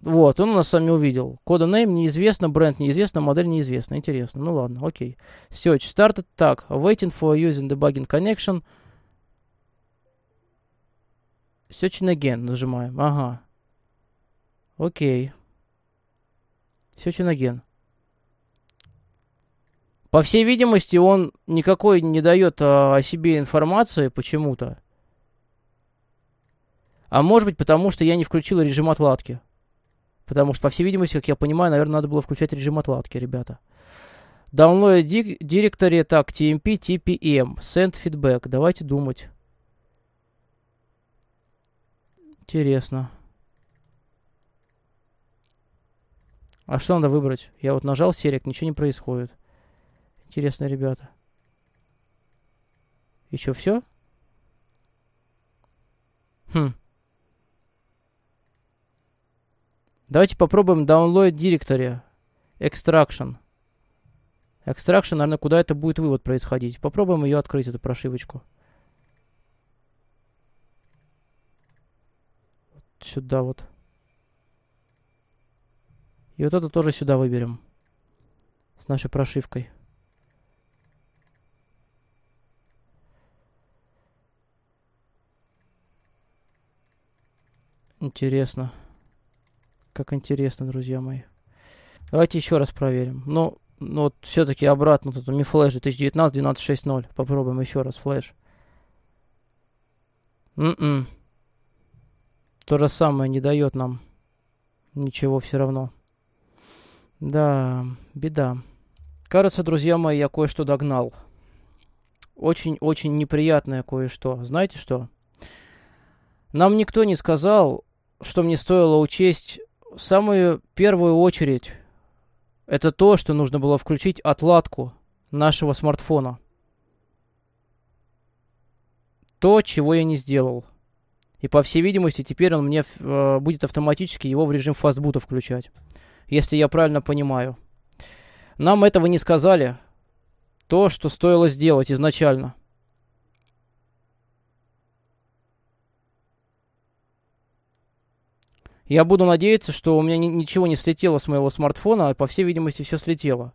Вот, он нас сам не увидел. Кода name неизвестно, бренд неизвестно, модель неизвестна. Интересно. Ну ладно, окей. Search started. Так, waiting for using debugging connection. Searching again нажимаем. Ага. Окей. Searching again. По всей видимости, он никакой не дает а, о себе информации почему-то. А может быть, потому что я не включил режим отладки. Потому что, по всей видимости, как я понимаю, наверное, надо было включать режим отладки, ребята. Download директоре, так, TMP, TPM, send feedback. Давайте думать. Интересно. А что надо выбрать? Я вот нажал серик, ничего не происходит. Интересно, ребята. И что, все? Хм. Давайте попробуем download directory extraction. Extraction, наверное, куда это будет вывод происходить. Попробуем ее открыть, эту прошивочку. Сюда вот. И вот это тоже сюда выберем. С нашей прошивкой. Интересно. Интересно как интересно, друзья мои. Давайте еще раз проверим. Ну, ну вот все-таки обратно тут не флеш 2019 12.6.0. Попробуем еще раз флеш. М-м. То же самое не дает нам ничего все равно. Да, беда. Кажется, друзья мои, я кое-что догнал. Очень-очень неприятное кое-что. Знаете что? Нам никто не сказал, что мне стоило учесть самую первую очередь это то, что нужно было включить отладку нашего смартфона. То, чего я не сделал. И по всей видимости, теперь он мне э, будет автоматически его в режим фастбута включать. Если я правильно понимаю. Нам этого не сказали. То, что стоило сделать изначально. Я буду надеяться, что у меня ни ничего не слетело с моего смартфона, а по всей видимости все слетело.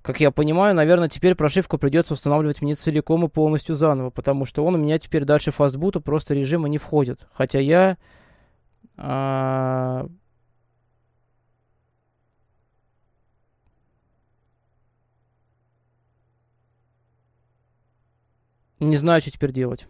Как я понимаю, наверное, теперь прошивку придется устанавливать мне целиком и полностью заново, потому что он у меня теперь дальше фастбута просто режима не входит. Хотя я... А... Не знаю, что теперь делать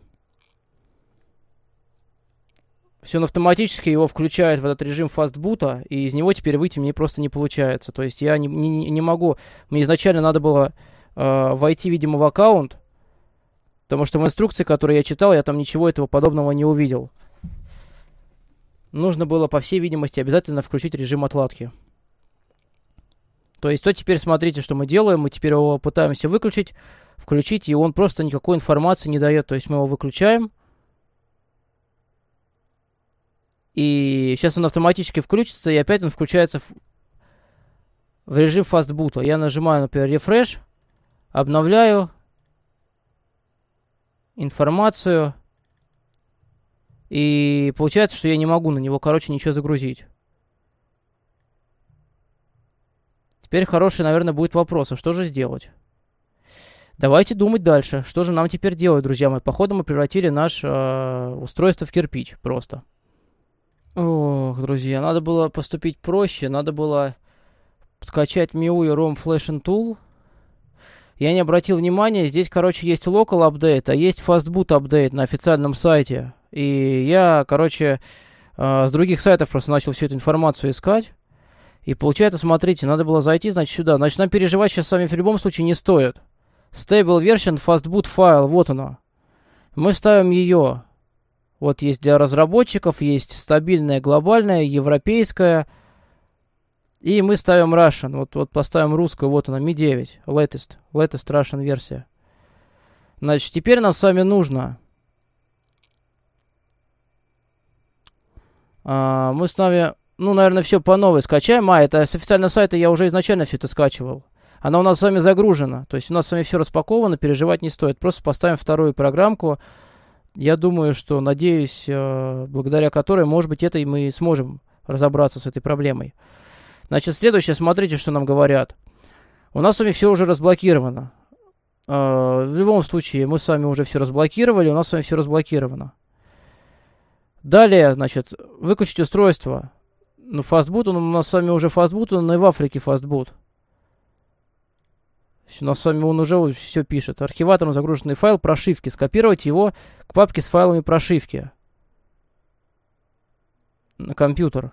все он автоматически его включает в этот режим фастбута, и из него теперь выйти мне просто не получается. То есть я не, не, не могу... Мне изначально надо было э, войти, видимо, в аккаунт, потому что в инструкции, которую я читал, я там ничего этого подобного не увидел. Нужно было, по всей видимости, обязательно включить режим отладки. То есть, то теперь смотрите, что мы делаем. Мы теперь его пытаемся выключить, включить, и он просто никакой информации не дает. То есть мы его выключаем, И сейчас он автоматически включится, и опять он включается в, в режим фастбута. Я нажимаю, например, рефреш, обновляю информацию, и получается, что я не могу на него, короче, ничего загрузить. Теперь хороший, наверное, будет вопрос, а что же сделать? Давайте думать дальше. Что же нам теперь делать, друзья мои? Походу мы превратили наше э, устройство в кирпич просто. Ох, друзья, надо было поступить проще, надо было скачать MIUI ROM Flash and Tool. Я не обратил внимания, здесь, короче, есть local update, а есть fastboot update на официальном сайте. И я, короче, э, с других сайтов просто начал всю эту информацию искать. И получается, смотрите, надо было зайти, значит, сюда. Значит, нам переживать сейчас с вами в любом случае не стоит. Stable version fastboot файл, вот оно. Мы ставим ее. Вот есть для разработчиков, есть стабильная, глобальная, европейская. И мы ставим Russian. Вот, вот поставим русскую, вот она, Mi 9, latest, latest Russian версия. Значит, теперь нам с вами нужно... А, мы с вами, ну, наверное, все по новой скачаем. А, это с официального сайта я уже изначально все это скачивал. Она у нас с вами загружена. То есть у нас с вами все распаковано, переживать не стоит. Просто поставим вторую программку я думаю, что, надеюсь, э, благодаря которой, может быть, это и мы сможем разобраться с этой проблемой. Значит, следующее, смотрите, что нам говорят. У нас с вами все уже разблокировано. Э, в любом случае, мы с вами уже все разблокировали, у нас с вами все разблокировано. Далее, значит, выключить устройство. Ну, фастбут, он у нас с вами уже фастбут, он и в Африке фастбут. У нас с вами он уже все пишет. Архиватором загруженный файл прошивки. Скопировать его к папке с файлами прошивки. На компьютер.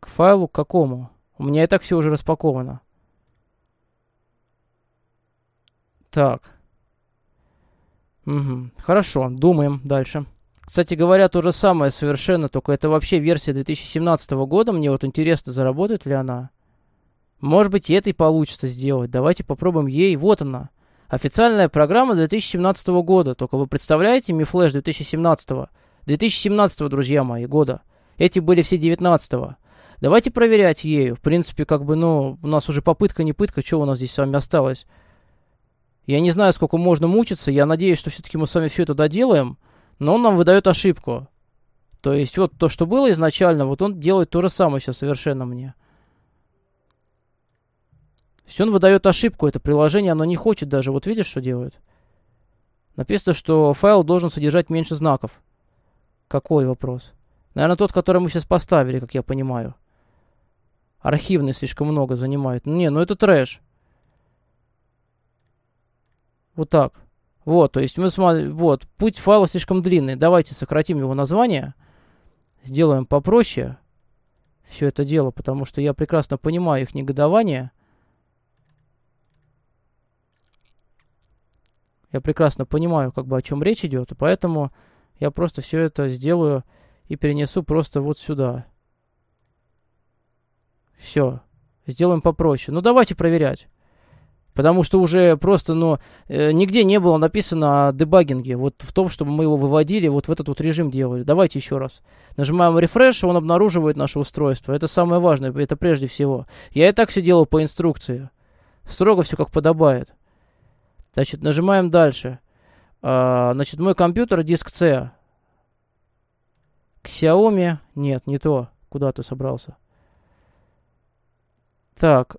К файлу какому? У меня и так все уже распаковано. Так. Угу. Хорошо, думаем дальше. Кстати говоря, то же самое совершенно, только это вообще версия 2017 года. Мне вот интересно, заработает ли она. Может быть, и этой получится сделать. Давайте попробуем ей. Вот она. Официальная программа 2017 года. Только вы представляете, Мифлэш 2017. 2017, друзья мои, года. Эти были все 19 -го. Давайте проверять ею. В принципе, как бы, ну, у нас уже попытка, не пытка. Что у нас здесь с вами осталось? Я не знаю, сколько можно мучиться. Я надеюсь, что все-таки мы с вами все это доделаем. Но он нам выдает ошибку. То есть вот то, что было изначально, вот он делает то же самое сейчас совершенно мне есть он выдает ошибку, это приложение, оно не хочет даже. Вот видишь, что делает? Написано, что файл должен содержать меньше знаков. Какой вопрос? Наверное, тот, который мы сейчас поставили, как я понимаю. Архивный слишком много занимает. Не, ну это трэш. Вот так. Вот, то есть мы смотрим... Вот, путь файла слишком длинный. Давайте сократим его название. Сделаем попроще все это дело, потому что я прекрасно понимаю их негодование – Я прекрасно понимаю, как бы о чем речь идет, и поэтому я просто все это сделаю и перенесу просто вот сюда. Все. Сделаем попроще. Ну, давайте проверять. Потому что уже просто, ну, э, нигде не было написано о дебагинге. Вот в том, чтобы мы его выводили, вот в этот вот режим делали. Давайте еще раз. Нажимаем рефреш, он обнаруживает наше устройство. Это самое важное, это прежде всего. Я и так все делал по инструкции. Строго все как подобает. Значит, нажимаем дальше. А, значит, мой компьютер диск C. К Xiaomi. Нет, не то. Куда ты собрался? Так.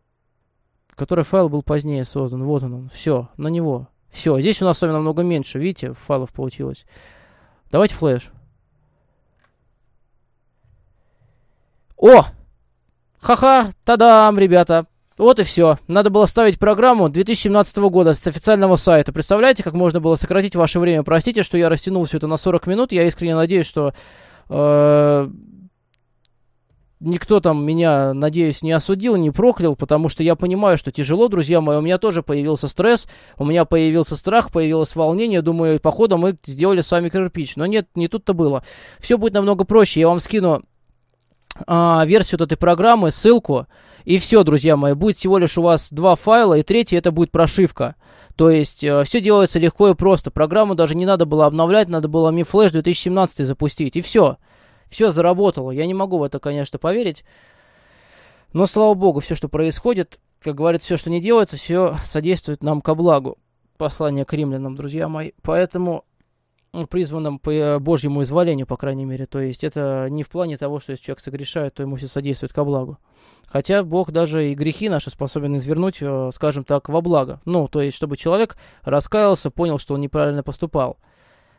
Который файл был позднее создан. Вот он он. Все, на него. Все, здесь у нас с вами намного меньше. Видите, файлов получилось. Давайте флеш. О! Ха-ха, тадам, ребята. Вот и все. Надо было ставить программу 2017 года с официального сайта. Представляете, как можно было сократить ваше время? Простите, что я растянул все это на 40 минут. Я искренне надеюсь, что э, никто там меня, надеюсь, не осудил, не проклял, потому что я понимаю, что тяжело, друзья мои. У меня тоже появился стресс, у меня появился страх, появилось волнение. Думаю, походу мы сделали с вами кирпич. Но нет, не тут-то было. Все будет намного проще. Я вам скину а, версию этой программы, ссылку. И все, друзья мои, будет всего лишь у вас два файла, и третий это будет прошивка. То есть э, все делается легко и просто. Программу даже не надо было обновлять, надо было Mi Flash 2017 запустить, и все. Все заработало. Я не могу в это, конечно, поверить. Но, слава богу, все, что происходит, как говорит, все, что не делается, все содействует нам ко благу. Послание к римлянам, друзья мои. Поэтому призванном по э, Божьему изволению, по крайней мере. То есть это не в плане того, что если человек согрешает, то ему все содействует ко благу. Хотя Бог даже и грехи наши способен извернуть, э, скажем так, во благо. Ну, то есть чтобы человек раскаялся, понял, что он неправильно поступал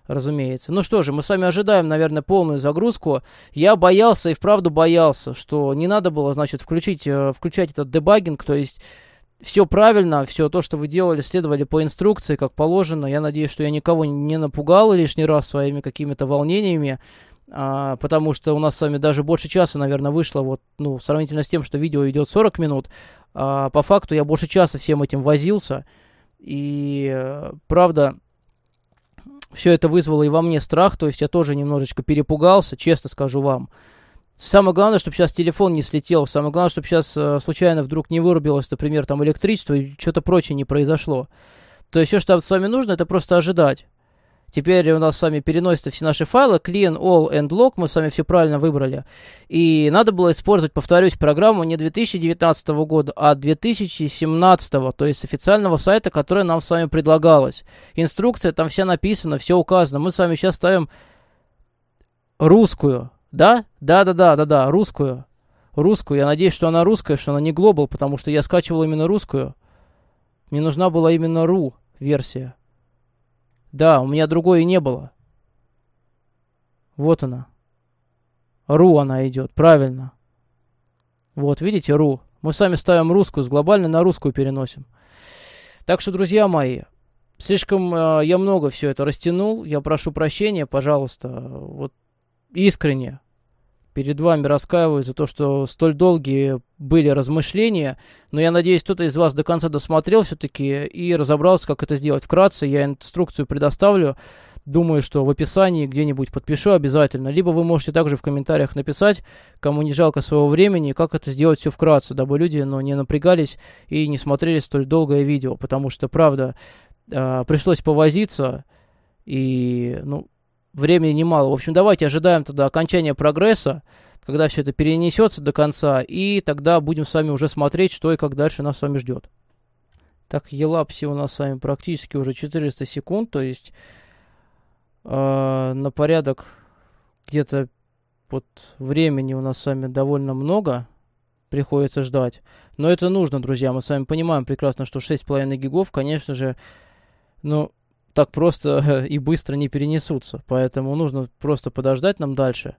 разумеется. Ну что же, мы с вами ожидаем, наверное, полную загрузку. Я боялся и вправду боялся, что не надо было, значит, включить, э, включать этот дебагинг, то есть все правильно, все то, что вы делали, следовали по инструкции, как положено. Я надеюсь, что я никого не напугал лишний раз своими какими-то волнениями, а, потому что у нас с вами даже больше часа, наверное, вышло, вот, ну, сравнительно с тем, что видео идет 40 минут, а по факту я больше часа всем этим возился, и, э, правда, все это вызвало и во мне страх, то есть я тоже немножечко перепугался, честно скажу вам. Самое главное, чтобы сейчас телефон не слетел, самое главное, чтобы сейчас э, случайно вдруг не вырубилось, например, там электричество и что-то прочее не произошло. То есть все, что с вами нужно, это просто ожидать. Теперь у нас с вами переносятся все наши файлы, clean, all and lock мы с вами все правильно выбрали. И надо было использовать, повторюсь, программу не 2019 года, а 2017, то есть официального сайта, который нам с вами предлагалось. Инструкция там вся написана, все указано. Мы с вами сейчас ставим русскую да? Да-да-да-да-да, русскую. Русскую. Я надеюсь, что она русская, что она не глобал, потому что я скачивал именно русскую. Мне нужна была именно ру версия. Да, у меня другой не было. Вот она. Ру она идет, правильно. Вот, видите, ру. Мы сами ставим русскую, с глобальной на русскую переносим. Так что, друзья мои, слишком э, я много все это растянул. Я прошу прощения, пожалуйста. Вот искренне перед вами раскаиваюсь за то, что столь долгие были размышления, но я надеюсь, кто-то из вас до конца досмотрел все-таки и разобрался, как это сделать вкратце. Я инструкцию предоставлю. Думаю, что в описании где-нибудь подпишу обязательно. Либо вы можете также в комментариях написать, кому не жалко своего времени, как это сделать все вкратце, дабы люди ну, не напрягались и не смотрели столь долгое видео. Потому что, правда, а, пришлось повозиться и, ну, времени немало. В общем, давайте ожидаем тогда окончания прогресса, когда все это перенесется до конца, и тогда будем с вами уже смотреть, что и как дальше нас с вами ждет. Так, елапси у нас с вами практически уже 400 секунд, то есть э, на порядок где-то вот времени у нас с вами довольно много приходится ждать. Но это нужно, друзья, мы с вами понимаем прекрасно, что 6,5 гигов, конечно же, ну, так просто э, и быстро не перенесутся. Поэтому нужно просто подождать нам дальше.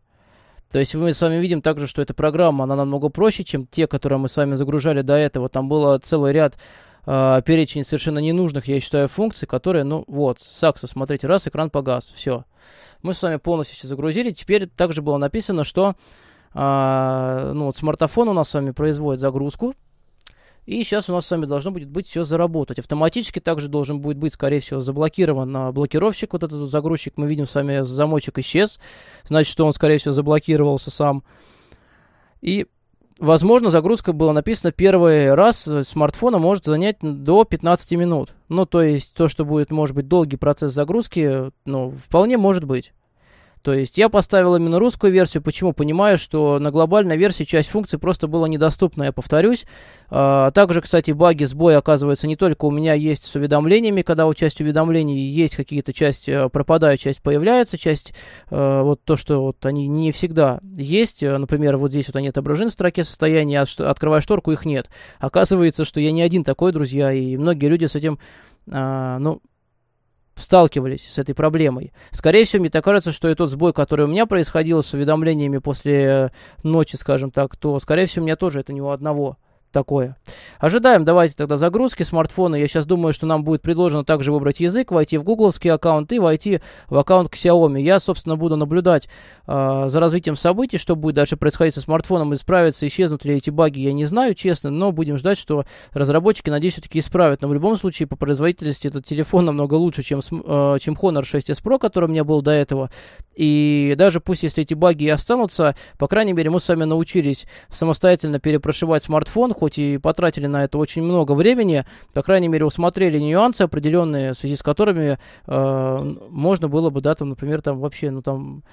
То есть мы с вами видим также, что эта программа, она намного проще, чем те, которые мы с вами загружали до этого. Там был целый ряд э, а, перечень совершенно ненужных, я считаю, функций, которые, ну вот, сакса, смотрите, раз, экран погас, все. Мы с вами полностью все загрузили. Теперь также было написано, что э, ну, вот смартфон у нас с вами производит загрузку, и сейчас у нас с вами должно будет быть все заработать. Автоматически также должен будет быть, скорее всего, заблокирован а, блокировщик. Вот этот загрузчик, мы видим с вами, замочек исчез. Значит, что он, скорее всего, заблокировался сам. И Возможно, загрузка была написана первый раз, э, смартфона может занять до 15 минут. Ну, то есть, то, что будет, может быть, долгий процесс загрузки, э, ну, вполне может быть. То есть я поставил именно русскую версию, почему понимаю, что на глобальной версии часть функций просто была недоступна, я повторюсь. А, также, кстати, баги, сбои, оказывается, не только у меня есть с уведомлениями, когда у часть уведомлений есть какие-то части э, пропадают, часть появляется, часть э, вот то, что вот они не всегда есть. Э, например, вот здесь вот они отображены в строке состояния, а открывая шторку, их нет. Оказывается, что я не один такой, друзья, и многие люди с этим, а, ну, сталкивались с этой проблемой. Скорее всего, мне так кажется, что и тот сбой, который у меня происходил с уведомлениями после э, ночи, скажем так, то, скорее всего, у меня тоже это не у одного такое. Ожидаем, давайте тогда загрузки смартфона. Я сейчас думаю, что нам будет предложено также выбрать язык, войти в гугловский аккаунт и войти в аккаунт к Xiaomi. Я, собственно, буду наблюдать э, за развитием событий, что будет дальше происходить со смартфоном, исправятся исчезнут ли эти баги, я не знаю, честно, но будем ждать, что разработчики, надеюсь, все-таки исправят. Но в любом случае, по производительности этот телефон намного лучше, чем, э, чем Honor 6s Pro, который у меня был до этого. И даже пусть, если эти баги и останутся, по крайней мере, мы с вами научились самостоятельно перепрошивать смартфон, хоть и потратили на это очень много времени, по крайней мере, усмотрели нюансы определенные, в связи с которыми э, можно было бы, да, там, например, там вообще, ну, там,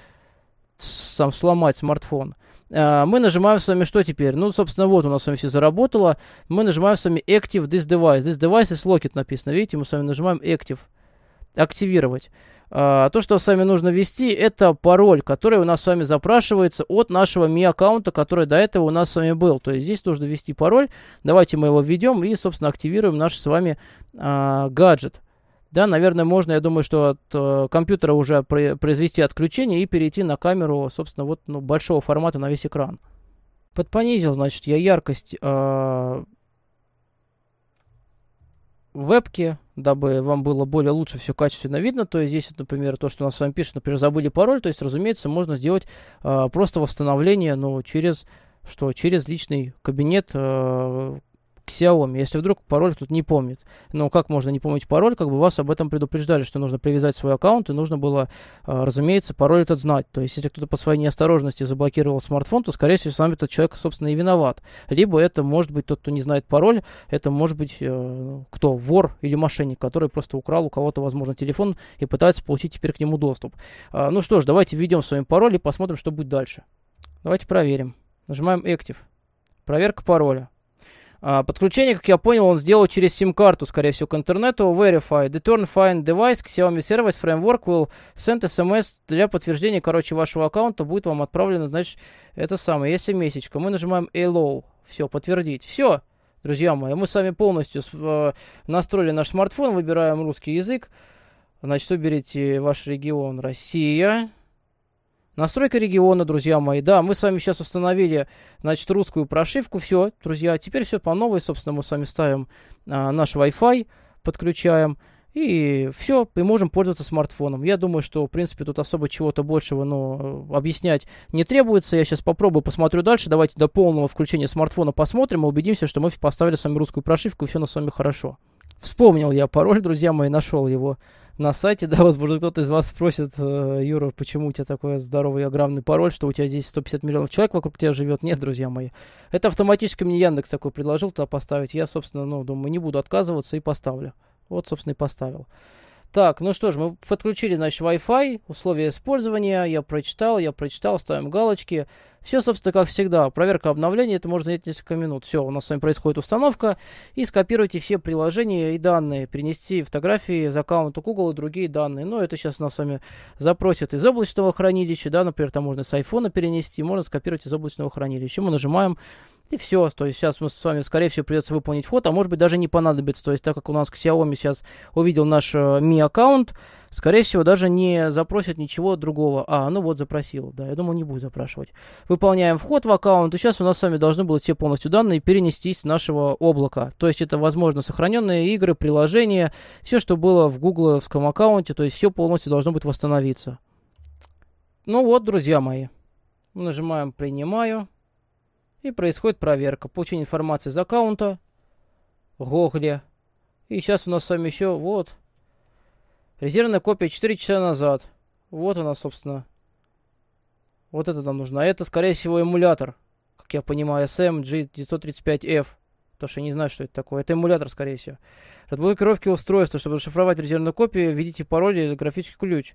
сам сломать смартфон. Э, мы нажимаем с вами что теперь? Ну, собственно, вот у нас с вами все заработало. Мы нажимаем с вами Active This Device. This Device is Locket написано. Видите, мы с вами нажимаем Active. Активировать. А, то, что с вами нужно ввести, это пароль, который у нас с вами запрашивается от нашего Mi аккаунта, который до этого у нас с вами был. То есть здесь нужно ввести пароль. Давайте мы его введем и, собственно, активируем наш с вами а, гаджет. Да, наверное, можно, я думаю, что от э, компьютера уже произвести отключение и перейти на камеру, собственно, вот ну, большого формата на весь экран. Подпонизил, значит, я яркость э, вебки дабы вам было более лучше все качественно видно, то есть здесь, например, то, что у нас с вами пишет, например, забыли пароль, то есть, разумеется, можно сделать э, просто восстановление, но через что через личный кабинет, а, Xiaomi, если вдруг пароль кто-то не помнит. Но как можно не помнить пароль, как бы вас об этом предупреждали, что нужно привязать свой аккаунт, и нужно было, а, разумеется, пароль этот знать. То есть, если кто-то по своей неосторожности заблокировал смартфон, то, скорее всего, сам этот человек, собственно, и виноват. Либо это может быть тот, кто не знает пароль, это может быть э, ну, кто, вор или мошенник, который просто украл у кого-то, возможно, телефон и пытается получить теперь к нему доступ. Э, ну что ж, давайте введем своим пароль и посмотрим, что будет дальше. Давайте проверим. Нажимаем Active. Проверка пароля. А, подключение, как я понял, он сделал через сим-карту, скорее всего, к интернету. Verify. the Return find device к Xiaomi Service Framework will send SMS для подтверждения, короче, вашего аккаунта. Будет вам отправлено, значит, это самое, Если месячка, Мы нажимаем Allow. Все, подтвердить. Все, друзья мои, мы с вами полностью э, настроили наш смартфон, выбираем русский язык. Значит, выберите ваш регион Россия. Настройка региона, друзья мои. Да, мы с вами сейчас установили, значит, русскую прошивку. Все, друзья, теперь все по новой. Собственно, мы с вами ставим а, наш Wi-Fi, подключаем. И все, и можем пользоваться смартфоном. Я думаю, что, в принципе, тут особо чего-то большего ну, объяснять не требуется. Я сейчас попробую, посмотрю дальше. Давайте до полного включения смартфона посмотрим и убедимся, что мы поставили с вами русскую прошивку, и все на с вами хорошо. Вспомнил я пароль, друзья мои, нашел его на сайте, да, возможно, кто-то из вас спросит, э, Юра, почему у тебя такой здоровый огромный пароль, что у тебя здесь 150 миллионов человек вокруг тебя живет. Нет, друзья мои. Это автоматически мне Яндекс такой предложил туда поставить. Я, собственно, ну, думаю, не буду отказываться и поставлю. Вот, собственно, и поставил. Так, ну что ж, мы подключили, значит, Wi-Fi, условия использования, я прочитал, я прочитал, ставим галочки. Все, собственно, как всегда, проверка обновления, это можно занять несколько минут. Все, у нас с вами происходит установка, и скопируйте все приложения и данные, принести фотографии из аккаунта Google и другие данные. Ну, это сейчас нас с вами запросят из облачного хранилища, да, например, там можно с iPhone перенести, можно скопировать из облачного хранилища. Мы нажимаем и все. То есть сейчас мы с вами, скорее всего, придется выполнить вход, а может быть даже не понадобится. То есть так как у нас к Xiaomi сейчас увидел наш э, Mi аккаунт, скорее всего, даже не запросят ничего другого. А, ну вот запросил, да, я думал, не будет запрашивать. Выполняем вход в аккаунт, и сейчас у нас с вами должны будут все полностью данные перенестись с нашего облака. То есть это, возможно, сохраненные игры, приложения, все, что было в гугловском аккаунте, то есть все полностью должно быть восстановиться. Ну вот, друзья мои, нажимаем «Принимаю» и происходит проверка, получение информации из аккаунта, Гогли. И сейчас у нас с вами еще, вот, резервная копия 4 часа назад. Вот она, собственно. Вот это нам нужно. А это, скорее всего, эмулятор, как я понимаю, SMG935F. Потому что я не знаю, что это такое. Это эмулятор, скорее всего. Разблокировки устройства. Чтобы расшифровать резервную копию, введите пароль или графический ключ.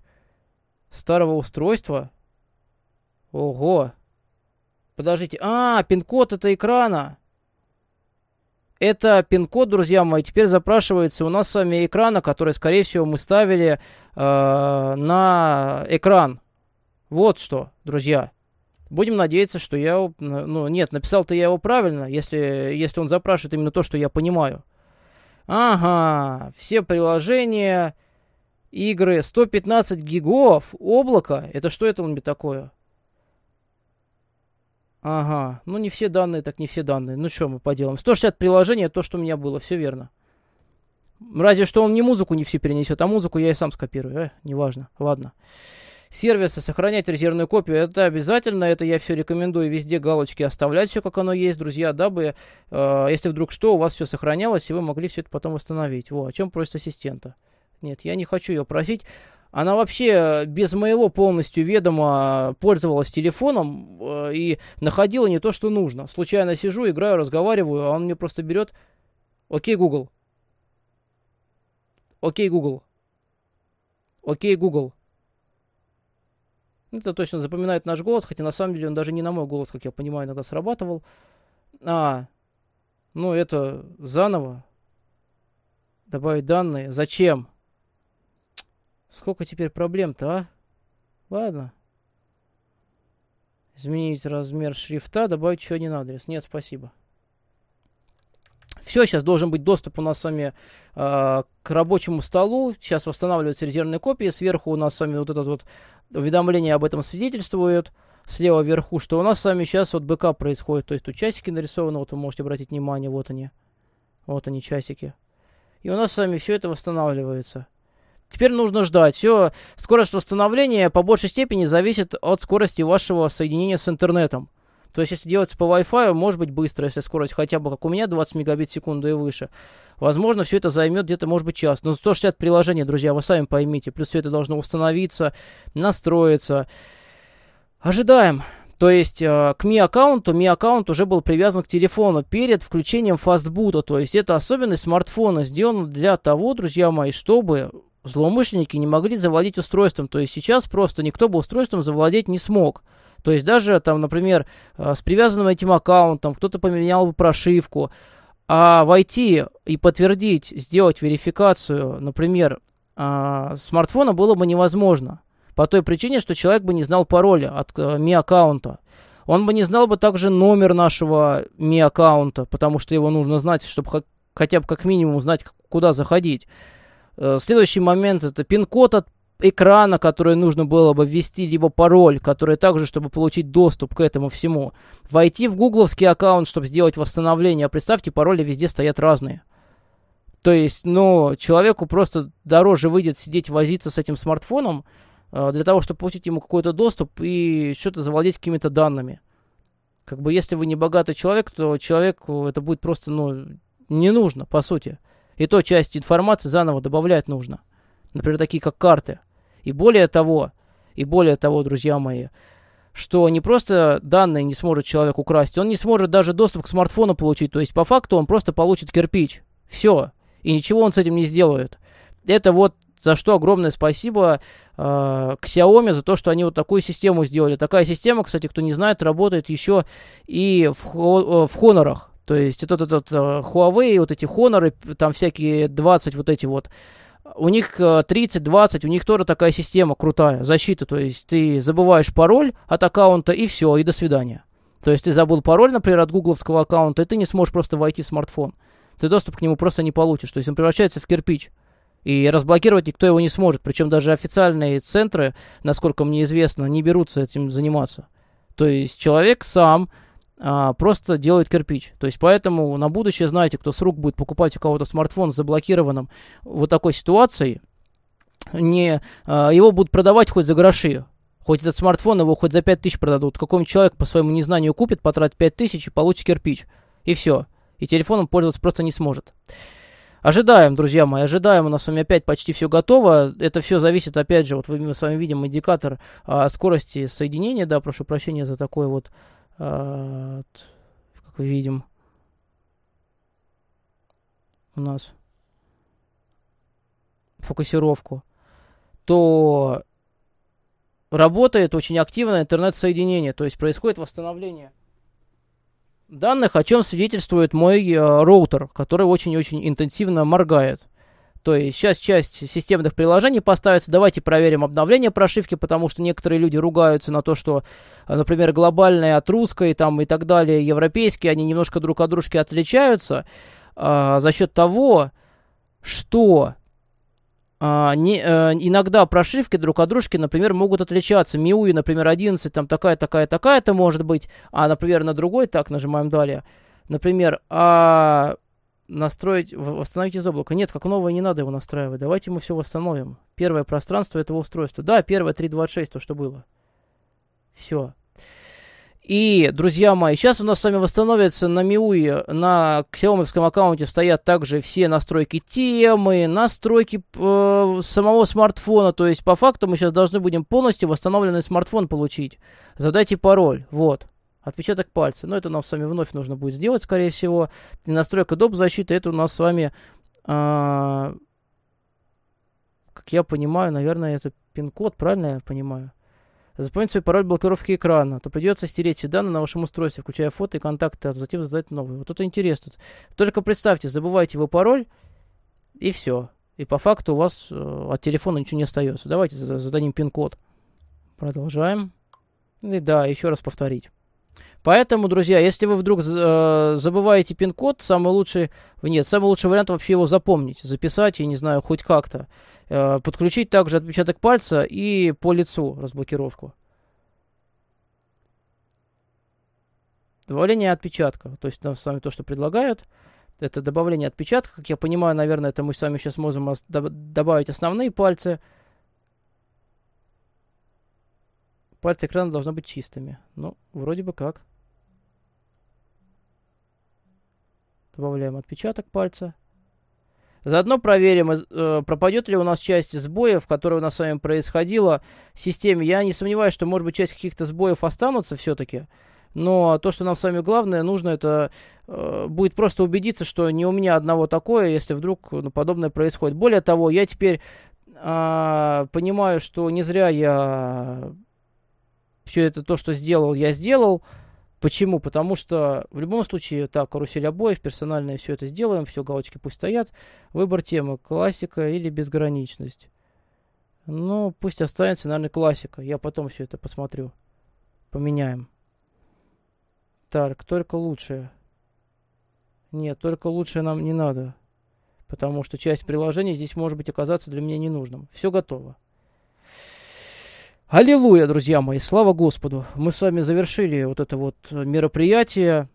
Старого устройства? Ого! Подождите. А, пин-код это экрана. Это пин-код, друзья мои, теперь запрашивается у нас с вами экрана, который, скорее всего, мы ставили э, на экран. Вот что, друзья. Будем надеяться, что я... Ну, нет, написал-то я его правильно, если, если он запрашивает именно то, что я понимаю. Ага, все приложения, игры, 115 гигов, облако. Это что это он мне такое? Ага, ну не все данные, так не все данные. Ну что мы поделаем? 160 приложений, то, что у меня было, все верно. Разве что он не музыку не все перенесет, а музыку я и сам скопирую. Э, неважно, ладно. Сервисы, сохранять резервную копию, это обязательно, это я все рекомендую везде галочки оставлять, все как оно есть, друзья, дабы, э, если вдруг что, у вас все сохранялось, и вы могли все это потом восстановить. Во, о чем просит ассистента. Нет, я не хочу ее просить она вообще э, без моего полностью ведома э, пользовалась телефоном э, и находила не то, что нужно. Случайно сижу, играю, разговариваю, а он мне просто берет «Окей, Google». «Окей, Google». «Окей, Google». Это точно запоминает наш голос, хотя на самом деле он даже не на мой голос, как я понимаю, иногда срабатывал. А, ну это заново. Добавить данные. Зачем? Сколько теперь проблем-то, а? Ладно. Изменить размер шрифта, добавить еще один адрес. Нет, спасибо. Все, сейчас должен быть доступ у нас с вами э, к рабочему столу. Сейчас восстанавливаются резервные копии. Сверху у нас с вами вот это вот уведомление об этом свидетельствует. Слева вверху, что у нас с вами сейчас вот бэкап происходит. То есть тут часики нарисованы, вот вы можете обратить внимание, вот они. Вот они, часики. И у нас с вами все это восстанавливается. Теперь нужно ждать. Все, скорость восстановления по большей степени зависит от скорости вашего соединения с интернетом. То есть, если делать по Wi-Fi, может быть быстро, если скорость хотя бы, как у меня, 20 мегабит в секунду и выше. Возможно, все это займет где-то, может быть, час. Но 160 приложений, друзья, вы сами поймите. Плюс все это должно установиться, настроиться. Ожидаем. То есть э, к Mi аккаунту, Mi аккаунт уже был привязан к телефону перед включением фастбута. То есть это особенность смартфона сделана для того, друзья мои, чтобы злоумышленники не могли завладеть устройством. То есть сейчас просто никто бы устройством завладеть не смог. То есть даже там, например, э, с привязанным этим аккаунтом кто-то поменял бы прошивку. А войти и подтвердить, сделать верификацию, например, а, смартфона было бы невозможно. По той причине, что человек бы не знал пароля от э, Ми-аккаунта. Он бы не знал бы также номер нашего Ми-аккаунта, потому что его нужно знать, чтобы хотя бы как минимум знать, куда заходить. Э, следующий момент это пин-код от экрана, который нужно было бы ввести, либо пароль, который также, чтобы получить доступ к этому всему. Войти в гугловский аккаунт, чтобы сделать восстановление. А представьте, пароли везде стоят разные. То есть, ну, человеку просто дороже выйдет сидеть возиться с этим смартфоном э, для того, чтобы получить ему какой-то доступ и что-то завладеть какими-то данными. Как бы если вы не богатый человек, то человеку это будет просто, ну, не нужно, по сути. И то часть информации заново добавлять нужно. Например, такие как карты. И более того, и более того, друзья мои, что не просто данные не сможет человек украсть, он не сможет даже доступ к смартфону получить. То есть по факту он просто получит кирпич. Все. И ничего он с этим не сделает. Это вот за что огромное спасибо э, к Xiaomi за то, что они вот такую систему сделали. Такая система, кстати, кто не знает, работает еще и в, э, в Honor. То есть этот, этот э, Huawei, вот эти Honor, там всякие 20 вот эти вот, у них 30-20, э, у них тоже такая система крутая, защита. То есть ты забываешь пароль от аккаунта и все, и до свидания. То есть ты забыл пароль, например, от гугловского аккаунта, и ты не сможешь просто войти в смартфон. Ты доступ к нему просто не получишь. То есть он превращается в кирпич. И разблокировать никто его не сможет. Причем даже официальные центры, насколько мне известно, не берутся этим заниматься. То есть человек сам а, просто делает кирпич. То есть поэтому на будущее, знаете, кто с рук будет покупать у кого-то смартфон с заблокированным вот такой ситуацией, не, а, его будут продавать хоть за гроши. Хоть этот смартфон его хоть за 5 тысяч продадут. Какой-нибудь человек по своему незнанию купит, потратит 5 тысяч и получит кирпич. И все. И телефоном пользоваться просто не сможет. Ожидаем, друзья мои, ожидаем. У нас с вами опять почти все готово. Это все зависит, опять же, вот мы с вами видим индикатор а, скорости соединения. Да, прошу прощения за такой вот как видим, у нас фокусировку, то работает очень активно интернет-соединение, то есть происходит восстановление данных, о чем свидетельствует мой э, роутер, который очень-очень интенсивно моргает. То есть сейчас часть системных приложений поставится. Давайте проверим обновление прошивки, потому что некоторые люди ругаются на то, что, э, например, глобальная от русской там, и так далее, европейские, они немножко друг от дружки отличаются э, за счет того, что а, не, а, иногда прошивки друг от дружки, например, могут отличаться. MIUI, например, 11, там такая, такая, такая-то может быть, а, например, на другой, так, нажимаем далее, например, а, настроить, восстановить из облака. Нет, как новое не надо его настраивать. Давайте мы все восстановим. Первое пространство этого устройства. Да, первое 3.26, то, что было. Все. И, друзья мои, сейчас у нас с вами восстановится на miui на ксиомовском аккаунте стоят также все настройки темы, настройки э, самого смартфона. То есть, по факту, мы сейчас должны будем полностью восстановленный смартфон получить. Задайте пароль. Вот. Отпечаток пальца. Но это нам с вами вновь нужно будет сделать, скорее всего. И настройка доп. защиты, это у нас с вами, а, как я понимаю, наверное, это пин-код, правильно я понимаю? Запомните свой пароль блокировки экрана, то придется стереть все данные на вашем устройстве, включая фото и контакты, а затем создать новые. Вот это интересно. Только представьте, забывайте вы пароль, и все. И по факту у вас э, от телефона ничего не остается. Давайте зададим пин-код. Продолжаем. И да, еще раз повторить. Поэтому, друзья, если вы вдруг э, забываете пин-код, самый лучший, нет, самый лучший вариант вообще его запомнить, записать, я не знаю, хоть как-то. Э, подключить также отпечаток пальца и по лицу разблокировку. Добавление отпечатка, то есть там вами то, что предлагают это добавление отпечатка. Как я понимаю, наверное, это мы с вами сейчас можем добавить основные пальцы. Пальцы экрана должны быть чистыми. Ну, вроде бы как. Добавляем отпечаток пальца. Заодно проверим, э, пропадет ли у нас часть сбоев, которые у нас с вами происходило в системе. Я не сомневаюсь, что, может быть, часть каких-то сбоев останутся все-таки. Но то, что нам с вами главное нужно, это э, будет просто убедиться, что не у меня одного такое, если вдруг ну, подобное происходит. Более того, я теперь э, понимаю, что не зря я все это то, что сделал, я сделал. Почему? Потому что в любом случае, так, карусель обоев, персональное, все это сделаем, все, галочки пусть стоят. Выбор темы, классика или безграничность. Ну, пусть останется, наверное, классика. Я потом все это посмотрю. Поменяем. Так, только лучшее. Нет, только лучшее нам не надо. Потому что часть приложения здесь может быть оказаться для меня ненужным. Все готово. Аллилуйя, друзья мои, слава Господу. Мы с вами завершили вот это вот э, мероприятие.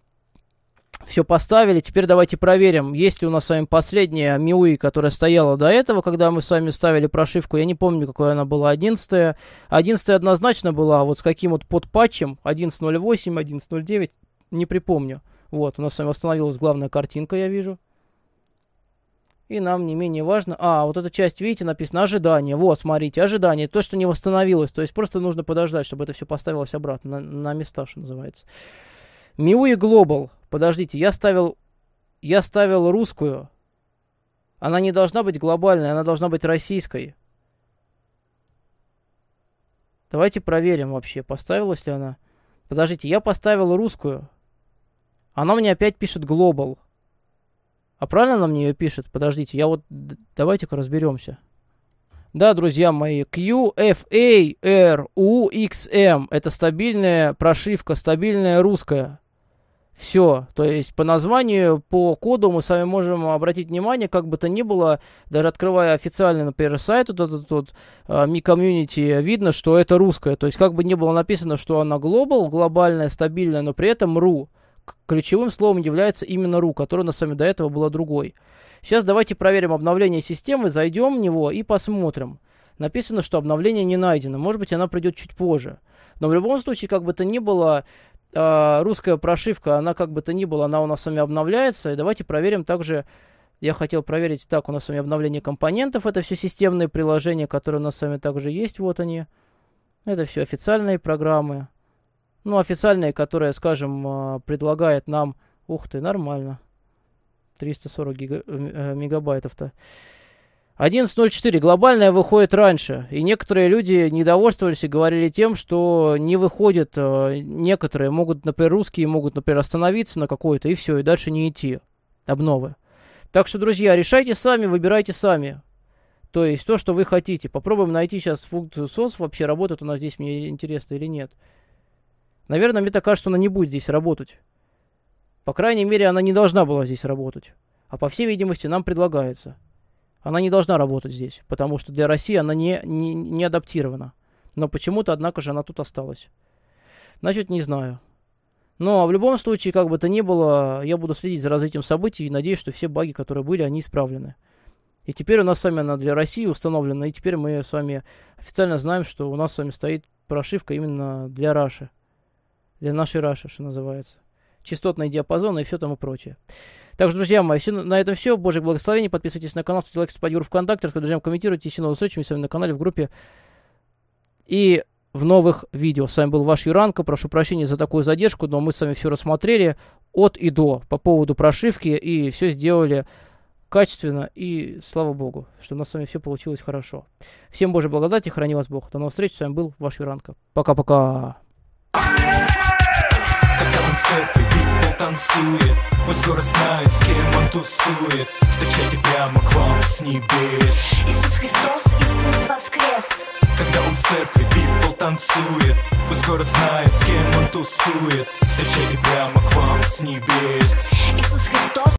Все поставили. Теперь давайте проверим, есть ли у нас с вами последняя Miui, которая стояла до этого, когда мы с вами ставили прошивку. Я не помню, какой она была, 11 11 однозначно была, а вот с каким вот подпатчем, 11.08, 11.09, не припомню. Вот, у нас с вами восстановилась главная картинка, я вижу. И нам не менее важно... А, вот эта часть, видите, написано ожидание. Вот, смотрите, ожидание. То, что не восстановилось. То есть просто нужно подождать, чтобы это все поставилось обратно на, на места, что называется. Миуи Глобал. Подождите, я ставил... Я ставил русскую. Она не должна быть глобальной, она должна быть российской. Давайте проверим вообще, поставилась ли она. Подождите, я поставил русскую. Она мне опять пишет Global. А правильно нам ее пишет? Подождите, я вот... Давайте-ка разберемся. Да, друзья мои, QFARUXM. Это стабильная прошивка, стабильная русская. Все, то есть по названию, по коду мы с вами можем обратить внимание, как бы то ни было, даже открывая официальный, например, сайт, вот этот вот а, Mi Community, видно, что это русская. То есть как бы ни было написано, что она global, глобальная, стабильная, но при этом RU ключевым словом является именно RU, которая у нас с вами до этого была другой. Сейчас давайте проверим обновление системы, зайдем в него и посмотрим. Написано, что обновление не найдено. Может быть, она придет чуть позже. Но в любом случае, как бы то ни было, а, русская прошивка, она как бы то ни было, она у нас с вами обновляется. И давайте проверим также, я хотел проверить, так, у нас с вами обновление компонентов. Это все системные приложения, которые у нас с вами также есть. Вот они. Это все официальные программы ну, официальная, которая, скажем, э, предлагает нам... Ух ты, нормально. 340 гига... Э, э, мегабайтов-то. 11.04. Глобальная выходит раньше. И некоторые люди недовольствовались и говорили тем, что не выходит. Некоторые могут, например, русские могут, например, остановиться на какой-то и все, и дальше не идти. Обновы. Так что, друзья, решайте сами, выбирайте сами. То есть то, что вы хотите. Попробуем найти сейчас функцию SOS. Вообще работает у нас здесь, мне интересно или нет. Наверное, мне так кажется, что она не будет здесь работать. По крайней мере, она не должна была здесь работать. А по всей видимости, нам предлагается. Она не должна работать здесь, потому что для России она не, не, не адаптирована. Но почему-то, однако же, она тут осталась. Значит, не знаю. Но в любом случае, как бы то ни было, я буду следить за развитием событий и надеюсь, что все баги, которые были, они исправлены. И теперь у нас с вами она для России установлена, и теперь мы с вами официально знаем, что у нас с вами стоит прошивка именно для Раши для нашей Раши, что называется. Частотный диапазон и все тому прочее. Так что, друзья мои, все, на этом все. Божьих благословений. Подписывайтесь на канал, ставьте лайк, вступайте в ВКонтакте, рассказывайте друзьям, комментируйте. Синова с вами на канале, в группе. И в новых видео. С вами был ваш Юранко. Прошу прощения за такую задержку, но мы с вами все рассмотрели от и до по поводу прошивки и все сделали качественно. И слава богу, что у нас с вами все получилось хорошо. Всем Божьей благодати, храни вас Бог. До новых встреч. С вами был ваш Юранко. Пока-пока концерте Питер танцует Пусть город знает, с кем он тусует Встречайте прямо к вам с небес Иисус Христос, Иисус воскрес когда он в церкви, пипл танцует Пусть город знает, с кем он тусует Встречайте прямо к вам с небес Иисус Христос